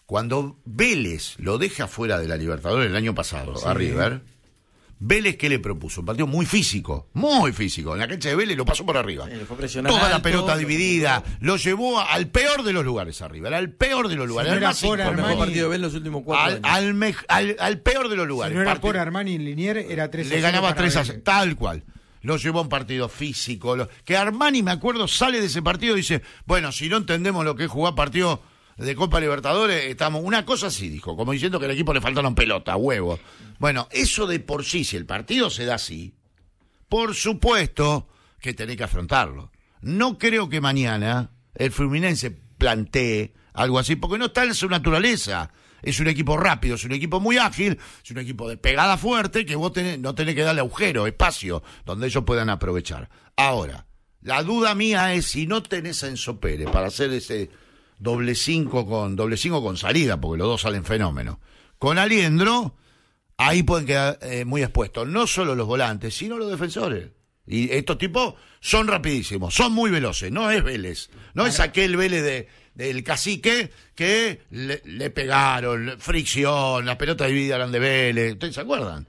Cuando Vélez lo deja fuera de la Libertadores el año pasado a River, Vélez, ¿qué le propuso? Un partido muy físico, muy físico. En la cancha de Vélez lo pasó por arriba. fue Toda la pelota dividida, lo llevó al peor de los lugares arriba, Era el peor de los lugares. era por mejor partido de Vélez los últimos cuatro al, Al, peor de los lugares. no era por Armani en Linier, era 3 Le ganaba 3 a tal cual lo llevó a un partido físico. que Armani, me acuerdo, sale de ese partido y dice, bueno, si no entendemos lo que es jugar partido de Copa Libertadores estamos. Una cosa sí dijo, como diciendo que al equipo le faltaron pelota huevo Bueno, eso de por sí, si el partido se da así, por supuesto que tenés que afrontarlo. No creo que mañana el Fluminense plantee algo así, porque no está en su naturaleza. Es un equipo rápido, es un equipo muy ágil, es un equipo de pegada fuerte que vos no tenés que darle agujero, espacio, donde ellos puedan aprovechar. Ahora, la duda mía es si no tenés a Enzo para hacer ese doble 5 con doble cinco con salida, porque los dos salen fenómeno. Con Aliendro, ahí pueden quedar eh, muy expuestos, no solo los volantes, sino los defensores. Y estos tipos son rapidísimos, son muy veloces, no es Vélez, no es aquel Vélez de, del cacique que le, pegaron, fricción, las pelotas vida eran de Vélez, ¿ustedes se acuerdan?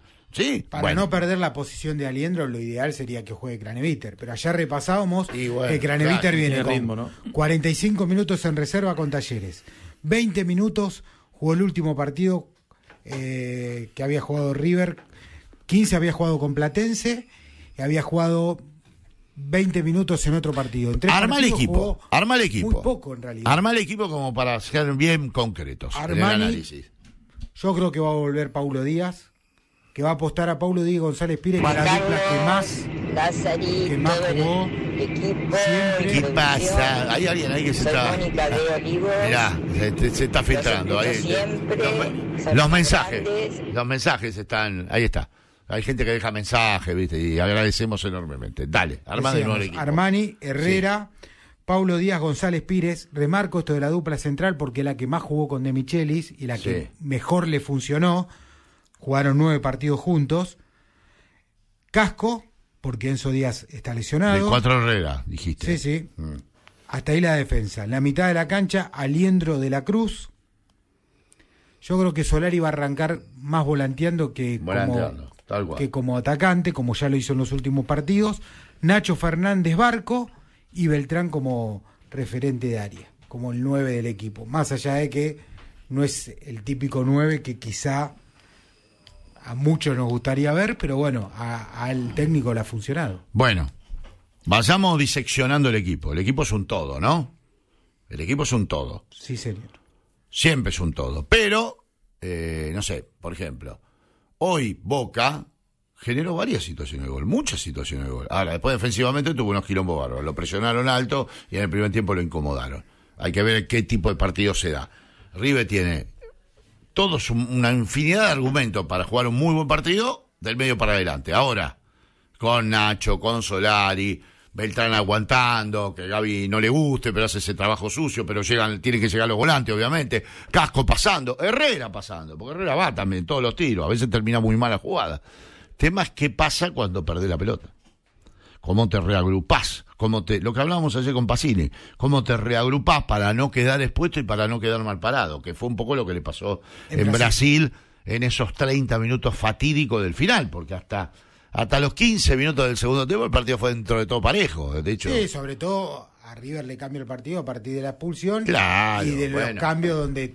Para no perder la posición de Aliendro, lo ideal sería que juegue Craneviter. Pero allá repasábamos que Craneviter viene con 45 minutos en reserva con Talleres. 20 minutos jugó el último partido eh, que había jugado River. 15 había jugado con Platense y había jugado 20 minutos en otro partido. arma el equipo. Arma el equipo. Muy poco en realidad. Arma el equipo como para ser bien concretos el análisis. Yo creo que va a volver Paulo Díaz que va a apostar a Paulo Díaz González Pires, que la dupla que más, que más jugó. ¿Qué pasa? Hay alguien ahí que se está. Ah, mira se, está filtrando. los, mensajes. Los mensajes están. Ahí está. Hay gente que deja mensajes, ¿viste? Y agradecemos enormemente. Dale, Armani Herrera, Paulo Díaz González Pires. Remarco esto de la dupla central porque la que más jugó con De Michelis y la que mejor le funcionó jugaron nueve partidos juntos. Casco, porque Enzo Díaz está lesionado. De cuatro Herrera, dijiste. Sí, sí. Mm. Hasta ahí la defensa. la mitad de la cancha, Aliendro de la Cruz. Yo creo que Solari va a arrancar más volanteando que como, atacante, como ya lo hizo en los últimos partidos. Nacho Fernández Barco y Beltrán como referente de área, como el nueve del equipo. Más allá de que no es el típico nueve que quizá a muchos nos gustaría ver, pero bueno, al técnico le ha funcionado. Bueno, vayamos diseccionando el equipo. El equipo es un todo, ¿no? El equipo es un todo. Sí, señor. Siempre es un todo. Pero, eh, no sé, por ejemplo, hoy Boca generó varias situaciones de gol, muchas situaciones de gol. Ahora, después defensivamente tuvo unos quilombos barros. Lo presionaron alto y en el primer tiempo lo incomodaron. Hay que ver qué tipo de partido se da. Rive tiene todos una infinidad de argumentos para jugar un muy buen partido del medio para adelante. Ahora, con Nacho, con Solari, Beltrán aguantando, que Gaby no le guste, pero hace ese trabajo sucio, pero llegan, tienen que llegar los volantes, obviamente. Casco pasando, Herrera pasando, porque Herrera va también todos los tiros, a veces termina muy mala jugada. Temas es qué pasa cuando perdés la pelota. Cómo te reagrupás como te, lo que hablábamos ayer con Pacini cómo te reagrupás para no quedar expuesto y para no quedar mal parado, que fue un poco lo que le pasó en, Brasil. en esos 30 minutos fatídicos del final, porque hasta hasta los 15 minutos del segundo tiempo el partido fue dentro de todo parejo, de hecho. Sí, sobre todo a River le cambia el partido a partir de la expulsión y de los cambios donde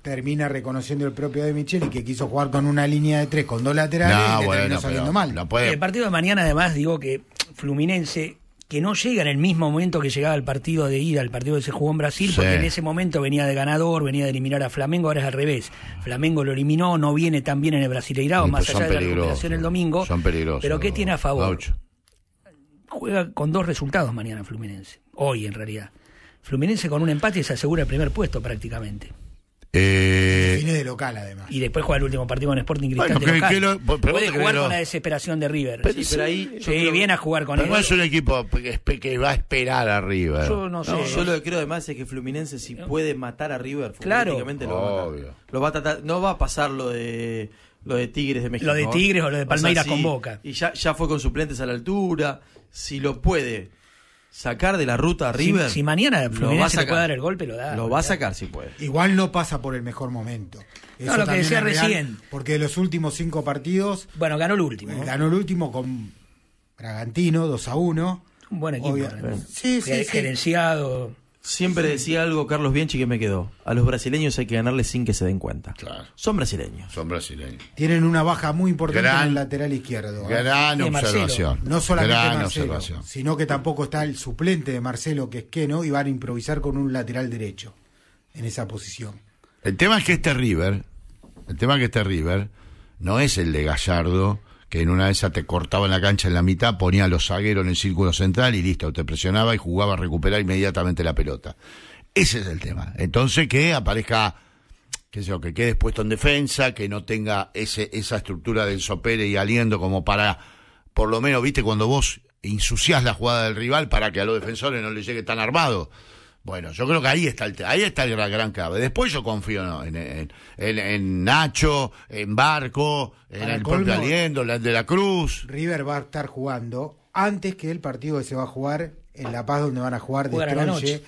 termina reconociendo el propio de Y que quiso jugar con una línea de tres con dos laterales y saliendo mal. El partido de mañana además digo que Fluminense que no llega en el mismo momento que llegaba el partido de ida, el partido que se jugó en Brasil, porque en ese momento venía de ganador, venía de eliminar a Flamengo, ahora es al revés. Flamengo lo eliminó, no viene tan bien en el Brasileirado, más allá de la recuperación el domingo. Son peligrosos. Pero ¿qué tiene a favor? Juega con dos resultados mañana Fluminense, hoy en realidad. Fluminense con un empate se asegura el primer puesto prácticamente. Eh, de local, además. Y después juega el último partido con Sporting Cristal. Puede jugar con la desesperación de River. Pero, viene a jugar con no es un equipo que, va a esperar a River. Yo no sé. yo lo que creo además es que Fluminense, si puede matar a River, claro. lo va a tratar, no va a pasar lo de lo de Tigres de México. Lo de Tigres o lo de Palmeiras con Boca. Y ya, ya fue con suplentes a la altura. Si lo puede sacar de la ruta arriba. River. Si, mañana lo va a sacar. dar el golpe, lo da. Lo va a sacar si puede. Igual no pasa por el mejor momento. no, lo que decía recién. Porque de los últimos cinco partidos. Bueno, ganó el último. Eh, ganó el último con Bragantino, 2 a 1. Un buen equipo. sí, sí, sí, Gerenciado. Siempre decía algo Carlos Bianchi que me quedó. A los brasileños hay que ganarles sin que se den cuenta. Claro. Son brasileños. Son brasileños. Tienen una baja muy importante en el lateral izquierdo. ¿eh? Gran observación. No solamente gran sino que tampoco está el suplente de Marcelo, que es no y van a improvisar con un lateral derecho en esa posición. El tema es que este River, el tema es que este River no es el de Gallardo que en una de esas te cortaban la cancha en la mitad, ponía los zagueros en el círculo central y listo, te presionaba y jugaba a recuperar inmediatamente la pelota. Ese es el tema. Entonces que aparezca, qué sé yo, que quedes puesto en defensa, que no tenga ese, esa estructura del sopere y aliendo como para, por lo menos, viste, cuando vos ensuciás la jugada del rival para que a los defensores no les llegue tan armado. Bueno, yo creo que ahí está el, ahí está el gran clave. Después yo confío en, en, en, Nacho, en Barco, en el propio Aliendo, de la Cruz. River va a estar jugando antes que el partido que se va a jugar en La Paz, donde van a jugar de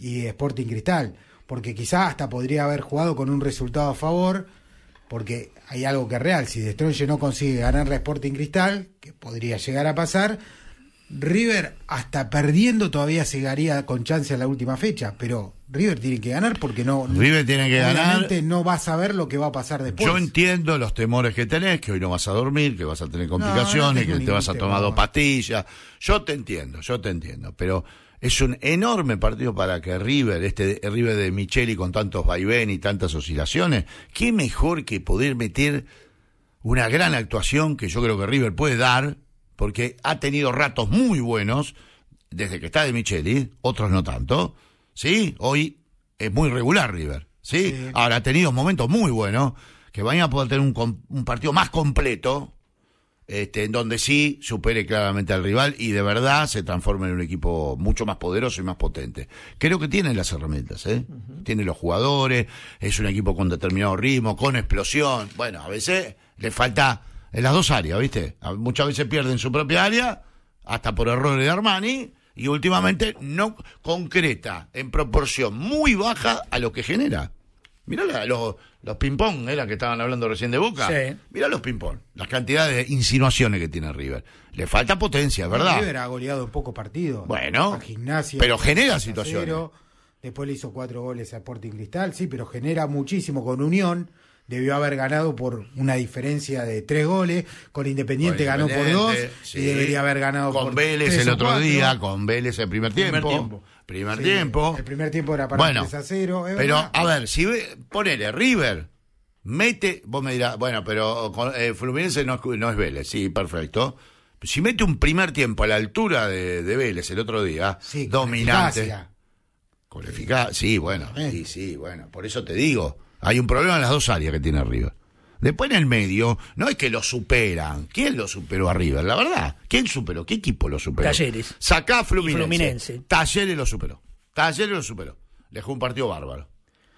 y Sporting Cristal. Porque quizás hasta podría haber jugado con un resultado a favor, porque hay algo que es real. Si Destronche no consigue ganar la Sporting Cristal, que podría llegar a pasar, River hasta perdiendo todavía llegaría con chance a la última fecha, pero River tiene que ganar porque no River tiene que ganar. no vas a ver lo que va a pasar después. Yo entiendo los temores que tenés, que hoy no vas a dormir, que vas a tener complicaciones, que te vas a tomar dos pastillas. Yo te entiendo, yo te entiendo, pero es un enorme partido para que River, este River de Micheli con tantos vaivén y tantas oscilaciones, qué mejor que poder meter una gran actuación que yo creo que River puede dar porque ha tenido ratos muy buenos desde que está de Micheli, otros no tanto. Sí, hoy es muy regular River. ¿sí? Ahora ha tenido momentos muy buenos, que vayan a poder tener un, partido más completo, este, en donde sí supere claramente al rival y de verdad se transforme en un equipo mucho más poderoso y más potente. Creo que tiene las herramientas, ¿eh? tiene los jugadores, es un equipo con determinado ritmo, con explosión. Bueno, a veces le falta en las dos áreas, ¿viste? Muchas veces pierden su propia área, hasta por errores de Armani, y últimamente no concreta en proporción muy baja a lo que genera. Mirá los, los ping-pong, era ¿eh? que estaban hablando recién de Boca. Sí. Mirá los ping-pong, las cantidades de insinuaciones que tiene River. Le falta potencia, ¿verdad? River ha goleado en pocos partidos. Bueno, gimnasia, pero genera situaciones. después le hizo cuatro goles a Sporting Cristal, sí, pero genera muchísimo con Unión debió haber ganado por una diferencia de tres goles, con Independiente, ganó por dos y debería haber ganado con Vélez el otro día, con Vélez el primer tiempo. Primer tiempo. Primer tiempo. El primer tiempo era para bueno, a 0. pero, a ver, si ponele River, mete, vos me dirás, bueno, pero eh, Fluminense no, es Vélez, sí, perfecto. Si mete un primer tiempo a la altura de, Vélez el otro día, dominante. Con sí, bueno, sí, sí, bueno, por eso te digo. Hay un problema en las dos áreas que tiene arriba. Después en el medio, no es que lo superan. ¿Quién lo superó a River? La verdad. ¿Quién superó? ¿Qué equipo lo superó? Talleres. Sacá Fluminense. Fluminense. Talleres lo superó. Talleres lo superó. Le jugó un partido bárbaro.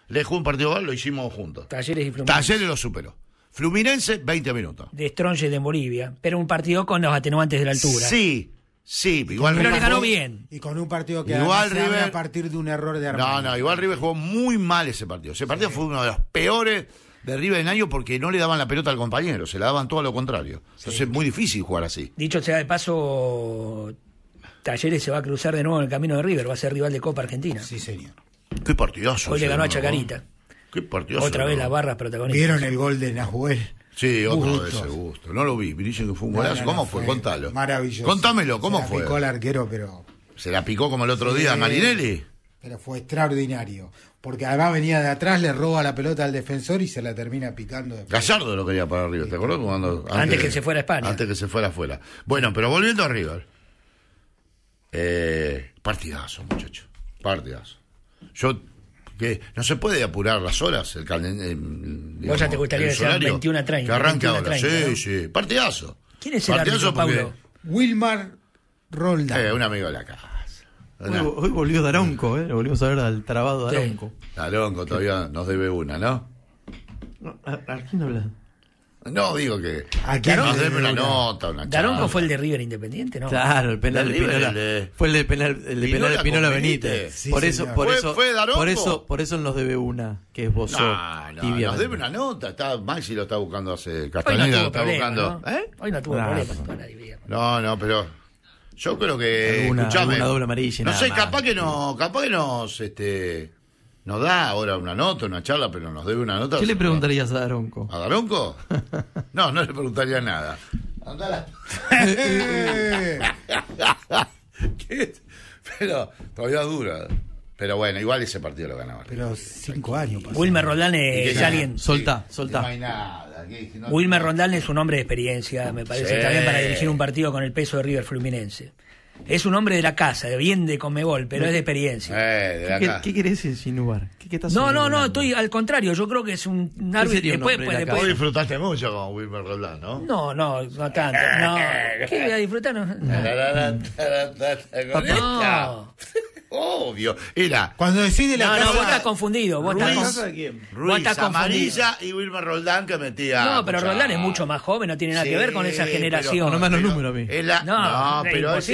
Le jugó un partido bárbaro, lo hicimos juntos. Talleres y Fluminense. Talleres lo superó. Fluminense, 20 minutos. De de Bolivia. Pero un partido con los atenuantes de la altura. Sí, Sí, igual Pero le ganó bien. Y con un partido que igual River, a partir de un error de Armani. No, no, igual River jugó muy mal ese partido. Ese partido fue uno de los peores de River en año porque no le daban la pelota al compañero, se la daban todo a lo contrario. Entonces es muy difícil jugar así. Dicho sea de paso, Talleres se va a cruzar de nuevo en el camino de River, va a ser rival de Copa Argentina. Sí, señor. Qué partidazo. Hoy le ganó a Chacarita. Qué partidazo. Otra vez las barras protagonistas. ¿Vieron el gol de Nahuel? Sí, otro de ese gusto. No lo vi, dicen que fue un golazo. ¿Cómo fue? Contalo. Maravilloso. Contámelo, ¿cómo Se fue? Picó el arquero, pero. ¿Se la picó como el otro día a Marinelli? Pero fue extraordinario porque además venía de atrás, le roba la pelota al defensor y se la termina picando. Gallardo lo quería para arriba, ¿te acordás? antes, que se fuera a España. Antes que se fuera afuera. Bueno, pero volviendo a River. Eh, partidazo, muchacho. Partidazo. Yo que no se puede apurar las horas, el calendario. Vos ya te gustaría que 21 a Que arranque ahora, sí, sí. Partidazo. ¿Quién es el partidazo Wilmar Rolda. Eh, un amigo de la casa. Hoy, volvió Daronco, ¿eh? Volvimos a ver al trabado Daronco. Daronco todavía nos debe una, ¿no? no a a quién habla? No, digo que. Aquí que no una nota, una Daronco fue el de River Independiente, ¿no? Claro, el penal de Pinola. Fue el de penal, el de Benítez. por, eso, por, ¿Fue, eso, por, eso, nos debe una, que es Bozó. No, no, nos debe una nota. Está, Maxi lo está buscando hace. Castañeda lo está buscando. ¿no? ¿Eh? Hoy no tuvo problema, con No, no, pero. Yo creo que. No sé, capaz que, no, capaz que nos. Este, nos da ahora una nota, una charla, pero nos debe una nota. ¿Qué le preguntarías a Daronco? ¿A Daronco? [LAUGHS] No, no le preguntaría nada. [LAUGHS] ¿Qué? Pero todavía dura. Pero bueno, igual ese partido lo ganaba. Pero cinco años. Pasó. Wilmer Roldán es alguien. Solta, solta. No hay nada. Wilmer Rondal es un hombre de experiencia, me parece, también para dirigir un partido con el peso de River Fluminense. Es un hombre de la casa, bien de Comebol, pero es de experiencia. Eh, ¿Qué, querés insinuar? ¿Qué, qué no, no, no, estoy al contrario. Yo creo que es un árbitro que después puede, Vos disfrutaste mucho con Wilmer Roldán, ¿no? No, no, no tanto. Eh, no. Eh, ¿Qué voy a disfrutar? No. no. Obvio. Mira Cuando decide la no, casa. No, vos estás confundido. Vos estás, Ruiz, vos estás Amarilla y Wilmer Roldán que metía. No, pero Roldán es mucho más joven, no tiene nada que ver con esa generación. no No, no, pero es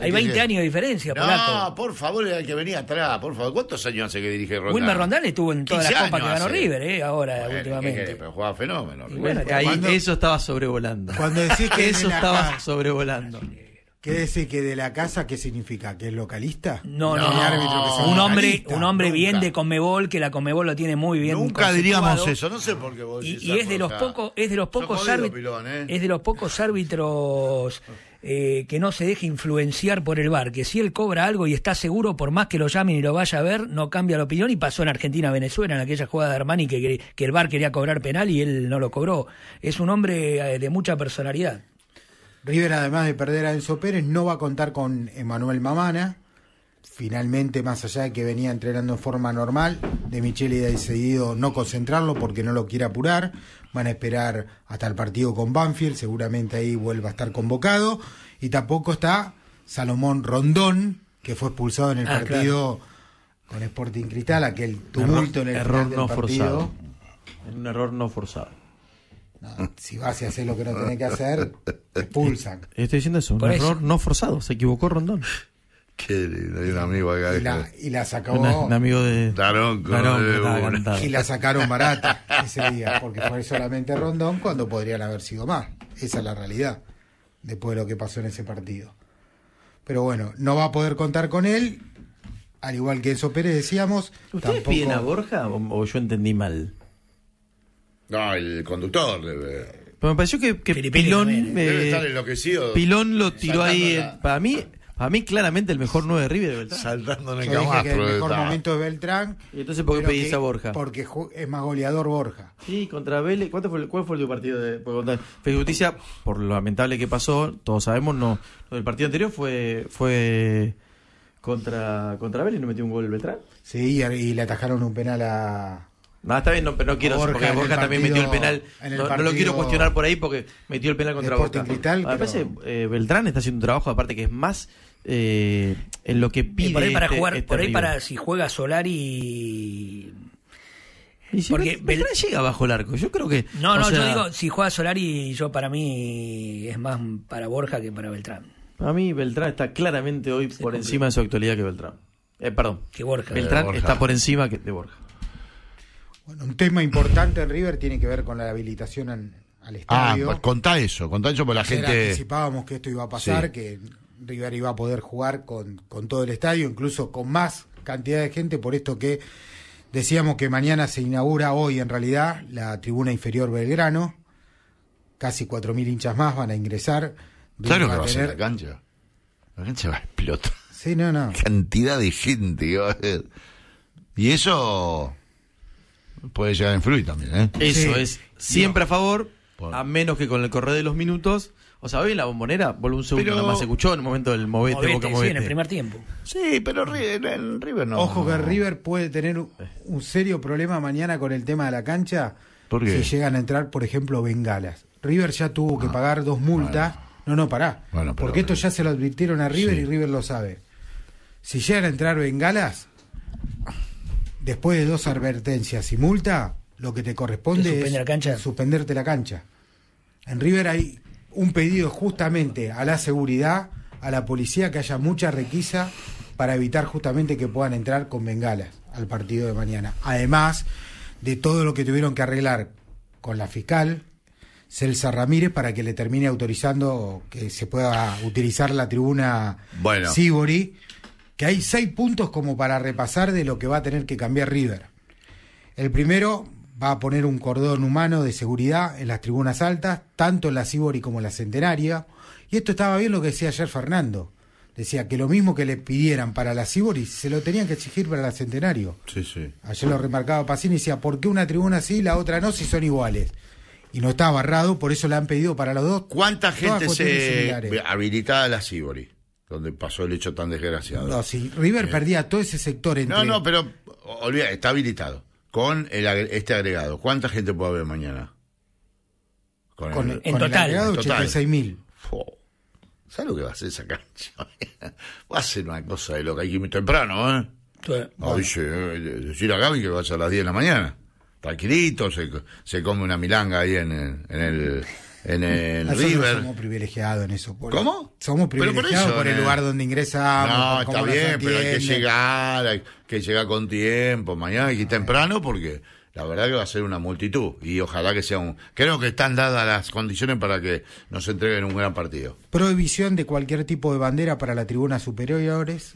hay 20 años de diferencia, No, por favor, el que venía atrás, por favor. ¿Cuántos años hace que dirige Rondán? Wilmer Rondán estuvo en todas las copas que ganó River, eh, ahora, últimamente. pero jugaba fenómeno. Bueno, ahí, eso estaba sobrevolando. Cuando decís que eso estaba sobrevolando. ¿Qué decir que de la casa qué significa? ¿Que es localista? No, no. un hombre, un hombre bien de Comebol, que la Comebol lo tiene muy bien. Nunca diríamos eso, no sé por qué vos Y, es, de los pocos, ¿eh? es de los pocos árbitros, es eh, de los pocos árbitros que no se deje influenciar por el bar, que si él cobra algo y está seguro, por más que lo llamen y lo vaya a ver, no cambia la opinión. Y pasó en Argentina, Venezuela, en aquella jugada de Armani que, que el bar quería cobrar penal y él no lo cobró. Es un hombre eh, de mucha personalidad. River, además de perder a Enzo Pérez, no va a contar con Emanuel Mamana. Finalmente, más allá de que venía entrenando en forma normal, De Micheli ha decidido no concentrarlo porque no lo quiere apurar. Van a esperar hasta el partido con Banfield, seguramente ahí vuelva a estar convocado. Y tampoco está Salomón Rondón, que fue expulsado en el ah, partido con Sporting Cristal, aquel tumulto en el error del no partido. Un error no forzado si vas y haces lo que no tenés que hacer, expulsan. Estoy diciendo eso, un error no forzado. Se equivocó Rondón. Qué lindo, hay un amigo acá. Y la, sacó. un amigo de. y la sacaron barata ese día, porque fue solamente Rondón cuando podrían haber sido más. Esa es la realidad, después de lo que pasó en ese partido. Pero bueno, no va a poder contar con él, al igual que eso Pérez decíamos. ¿Ustedes tampoco... piden a Borja o yo entendí mal? No, el conductor. Eh, eh. Pero me pareció que, Pilón. ¿eh? estar enloquecido. Pilón lo tiró ahí. para mí. mí claramente el mejor 9 de River de Beltrán. Saltando en el Yo dije el mejor momento de Beltrán. ¿Y entonces por qué pedís a Borja? Porque es más goleador Borja. Sí, contra Vélez. ¿Cuánto fue, ¿Cuál fue el partido de Fede Justicia? Por lo lamentable que pasó, todos sabemos, no. El partido anterior fue fue contra contra Vélez, no metió un gol Beltrán. Sí, y le atajaron un penal a no, está bien, no, pero quiero, porque Borja también metió el penal. no, lo quiero cuestionar por ahí porque metió el penal contra Borja Vital, eh, Beltrán está haciendo un trabajo, aparte que es más eh, en lo que pide. por ahí para este- jugar, este para si juega Solari. porque Beltrán llega bajo el arco, yo creo que. No, no, yo digo, si juega Solari, yo para mí es más para Borja que para Beltrán. A mí Beltrán está claramente hoy por encima de su actualidad que Beltrán. Eh, perdón. Borja. Beltrán está por encima que de Borja un tema importante en River tiene que ver con la habilitación al ah, estadio. Ah, contá eso, contá eso por la gente. Anticipábamos que esto iba a pasar, que River iba a poder jugar con, todo el estadio, incluso con más cantidad de gente, por esto que decíamos que mañana se inaugura hoy en realidad la tribuna inferior Belgrano, casi 4.000 hinchas más van a ingresar. Claro que va a ser la cancha. La cancha va a explotar. Sí, no, no. [LAUGHS] Cantidad de gente Y eso puede llegar en fluir también. ¿eh? Eso es. Siempre a favor, a menos que con el correo de los minutos. O sea, la bombonera, voló un segundo, nada más se escuchó en el momento del movete, movete Sí, en el primer tiempo. Sí, pero River, River no. Ojo que River puede tener un serio problema mañana con el tema de la cancha. ¿Por Si llegan a entrar, por ejemplo, bengalas. River ya tuvo que ah. pagar dos multas. No, no, pará. porque esto ya se lo advirtieron a River y River lo sabe. Si llegan a entrar bengalas, después de dos advertencias y multa, lo que te corresponde es suspenderte la cancha. En River hay un pedido justamente a la seguridad, a la policía, que haya mucha requisa para evitar justamente que puedan entrar con bengalas al partido de mañana. Además de todo lo que tuvieron que arreglar con la fiscal, Celsa Ramírez para que le termine autorizando que se pueda utilizar la tribuna que hay seis puntos como para repasar de lo que va a tener que cambiar River. El primero va a poner un cordón humano de seguridad en las tribunas altas, tanto en la Cibori como en la Centenaria. Y esto estaba bien lo que decía ayer Fernando. Decía que lo mismo que le pidieran para la Cibori, se lo tenían que exigir para la Centenario. Sí, sí. Ayer lo remarcaba Pacini y decía, ¿por qué una tribuna sí y la otra no si son iguales? Y no estaba barrado, por eso la han pedido para los dos. ¿Cuánta gente se habilitada la Cibori? donde pasó el hecho tan desgraciado. No, sí, River eh, perdía todo ese sector. Entre... No, no, pero olvida, está habilitado. Con el, este agregado, ¿cuánta gente puede haber mañana? Con, el, en con total, el agregado, 86.000. ¿Sabes lo que va a hacer esa cancha? [LAUGHS] va a ser una cosa de que Hay que ir muy temprano, ¿eh? Sí, bueno. Oye, eh, decir a Gaby que va a las 10 de la mañana. Tranquilito, se, come una milanga ahí en el en el River. Somos privilegiados en eso. ¿Cómo? Somos privilegiados por, el eh, lugar donde ingresamos. No, está bien, pero hay que llegar, hay que llegar con tiempo, mañana y temprano, porque la verdad que va a ser una multitud y ojalá que sea un... Creo que están dadas las condiciones para que nos entreguen un gran partido. Prohibición de cualquier tipo de bandera para la tribuna superiores.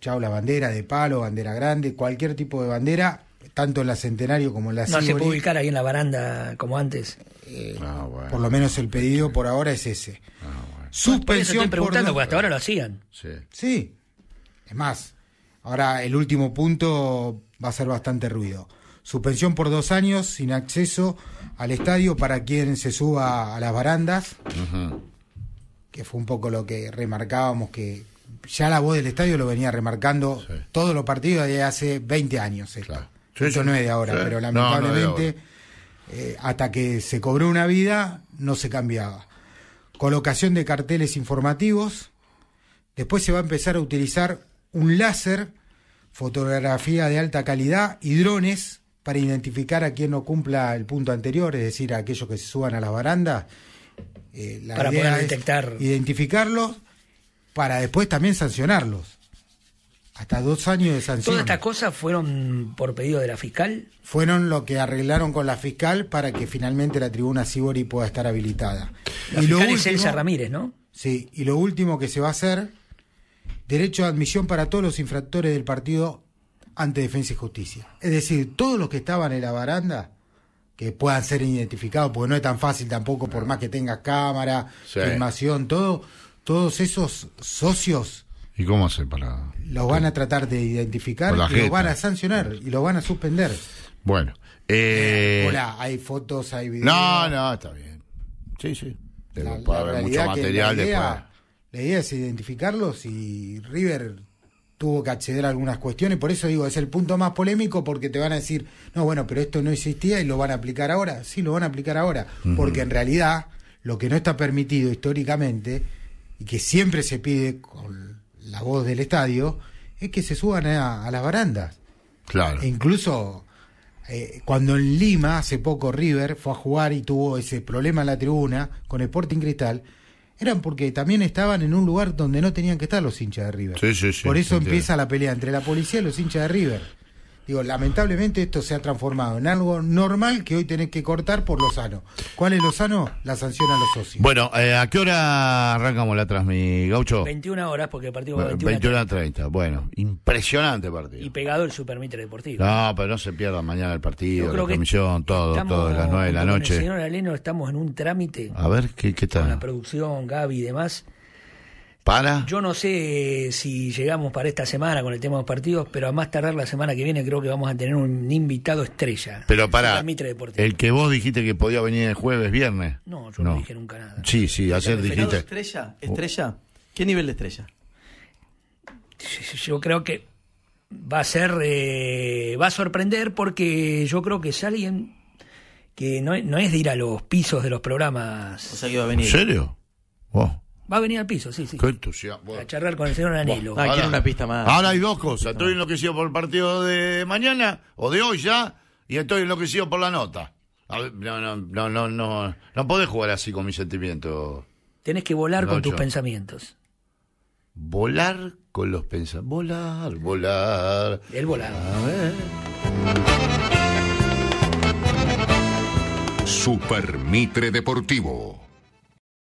Chao, la bandera de palo, bandera grande, cualquier tipo de bandera, tanto en la centenario como en la... No se puede ubicar ahí en la baranda como antes. Eh, ah, por lo menos el pedido por ahora es ese. Ah, Suspensión por preguntando, hasta ahora lo hacían. Sí. Es más, ahora el último punto va a ser bastante ruido. Suspensión por dos años sin acceso al estadio para quien se suba a las barandas. Que fue un poco lo que remarcábamos que ya la voz del estadio lo venía remarcando todos los partidos de hace 20 años. Esto. no es de ahora, pero lamentablemente eh, hasta que se cobró una vida, no se cambiaba. Colocación de carteles informativos. Después se va a empezar a utilizar un láser, fotografía de alta calidad y drones para identificar a quien no cumpla el punto anterior, es decir, a aquellos que se suban a las barandas. Eh, para poder detectar. Identificarlos para después también sancionarlos. Hasta dos años de sanción. ¿Todas estas cosas fueron por pedido de la fiscal? Fueron lo que arreglaron con la fiscal para que finalmente la tribuna Sibori pueda estar habilitada. La y fiscal lo último, es Elsa Ramírez, ¿no? Sí, y lo último que se va a hacer, derecho de admisión para todos los infractores del partido ante Defensa y Justicia. Es decir, todos los que estaban en la baranda que puedan ser identificados, porque no es tan fácil tampoco, por más que tenga cámara, filmación, todo, todos esos socios ¿Y cómo hace para...? Los van a tratar de identificar, y los van a sancionar y los van a suspender. Bueno. Eh... eh hola, hay fotos, hay videos. No, no, está bien. Sí, sí. Puede la, haber mucho material después. La idea es identificarlos y River tuvo que acceder a algunas cuestiones, por eso digo, es el punto más polémico porque te van a decir, no, bueno, pero esto no existía y lo van a aplicar ahora. Sí, lo van a aplicar ahora, porque en realidad lo que no está permitido históricamente y que siempre se pide con la voz del estadio, es que se suban a, las barandas. Claro. E incluso eh, cuando en Lima, hace poco, River fue a jugar y tuvo ese problema en la tribuna con Sporting Cristal, eran porque también estaban en un lugar donde no tenían que estar los hinchas de River. Por eso empieza la pelea entre la policía y los hinchas de River. Digo, lamentablemente esto se ha transformado en algo normal que hoy tenés que cortar por lo sano. ¿Cuál es lo sano? La sanción a los socios. Bueno, eh, ¿a qué hora arrancamos la tras, gaucho? 21 horas, porque partimos a 21, 21 a 30. Bueno, impresionante partido. Y pegado el Supermitre Deportivo. No, pero no se pierda mañana el partido, la comisión, todo, todo, las 9 de la noche. Señor Aleno, estamos en un trámite. A ver, ¿qué, qué tal? Con la producción, Gaby y demás para. Yo no sé eh, si llegamos para esta semana con el tema de los partidos, pero a más tardar la semana que viene creo que vamos a tener un invitado estrella. Pero para. el que vos dijiste que podía venir el jueves, viernes. No, yo no, dije nunca nada. Sí, sí, ayer dijiste. ¿Estrella? ¿Estrella? ¿Qué nivel de estrella? Yo creo que va a ser. Eh, va a sorprender porque yo creo que es alguien que no, es de ir a los pisos de los programas. O sea a venir. ¿En serio? Wow. Va a venir al piso, sí, sí. Qué entusiasmo. A charlar con el señor Anilo. ah, quiero una pista más. Ahora hay dos cosas. Estoy ah. enloquecido por el partido de mañana, o de hoy ya, y estoy enloquecido por la nota. no, no, no, no, no. No podés jugar así con mis sentimientos. Tenés que volar con tus pensamientos. Volar con los pensamientos. Volar, volar. El volar. A ver. Super Mitre Deportivo.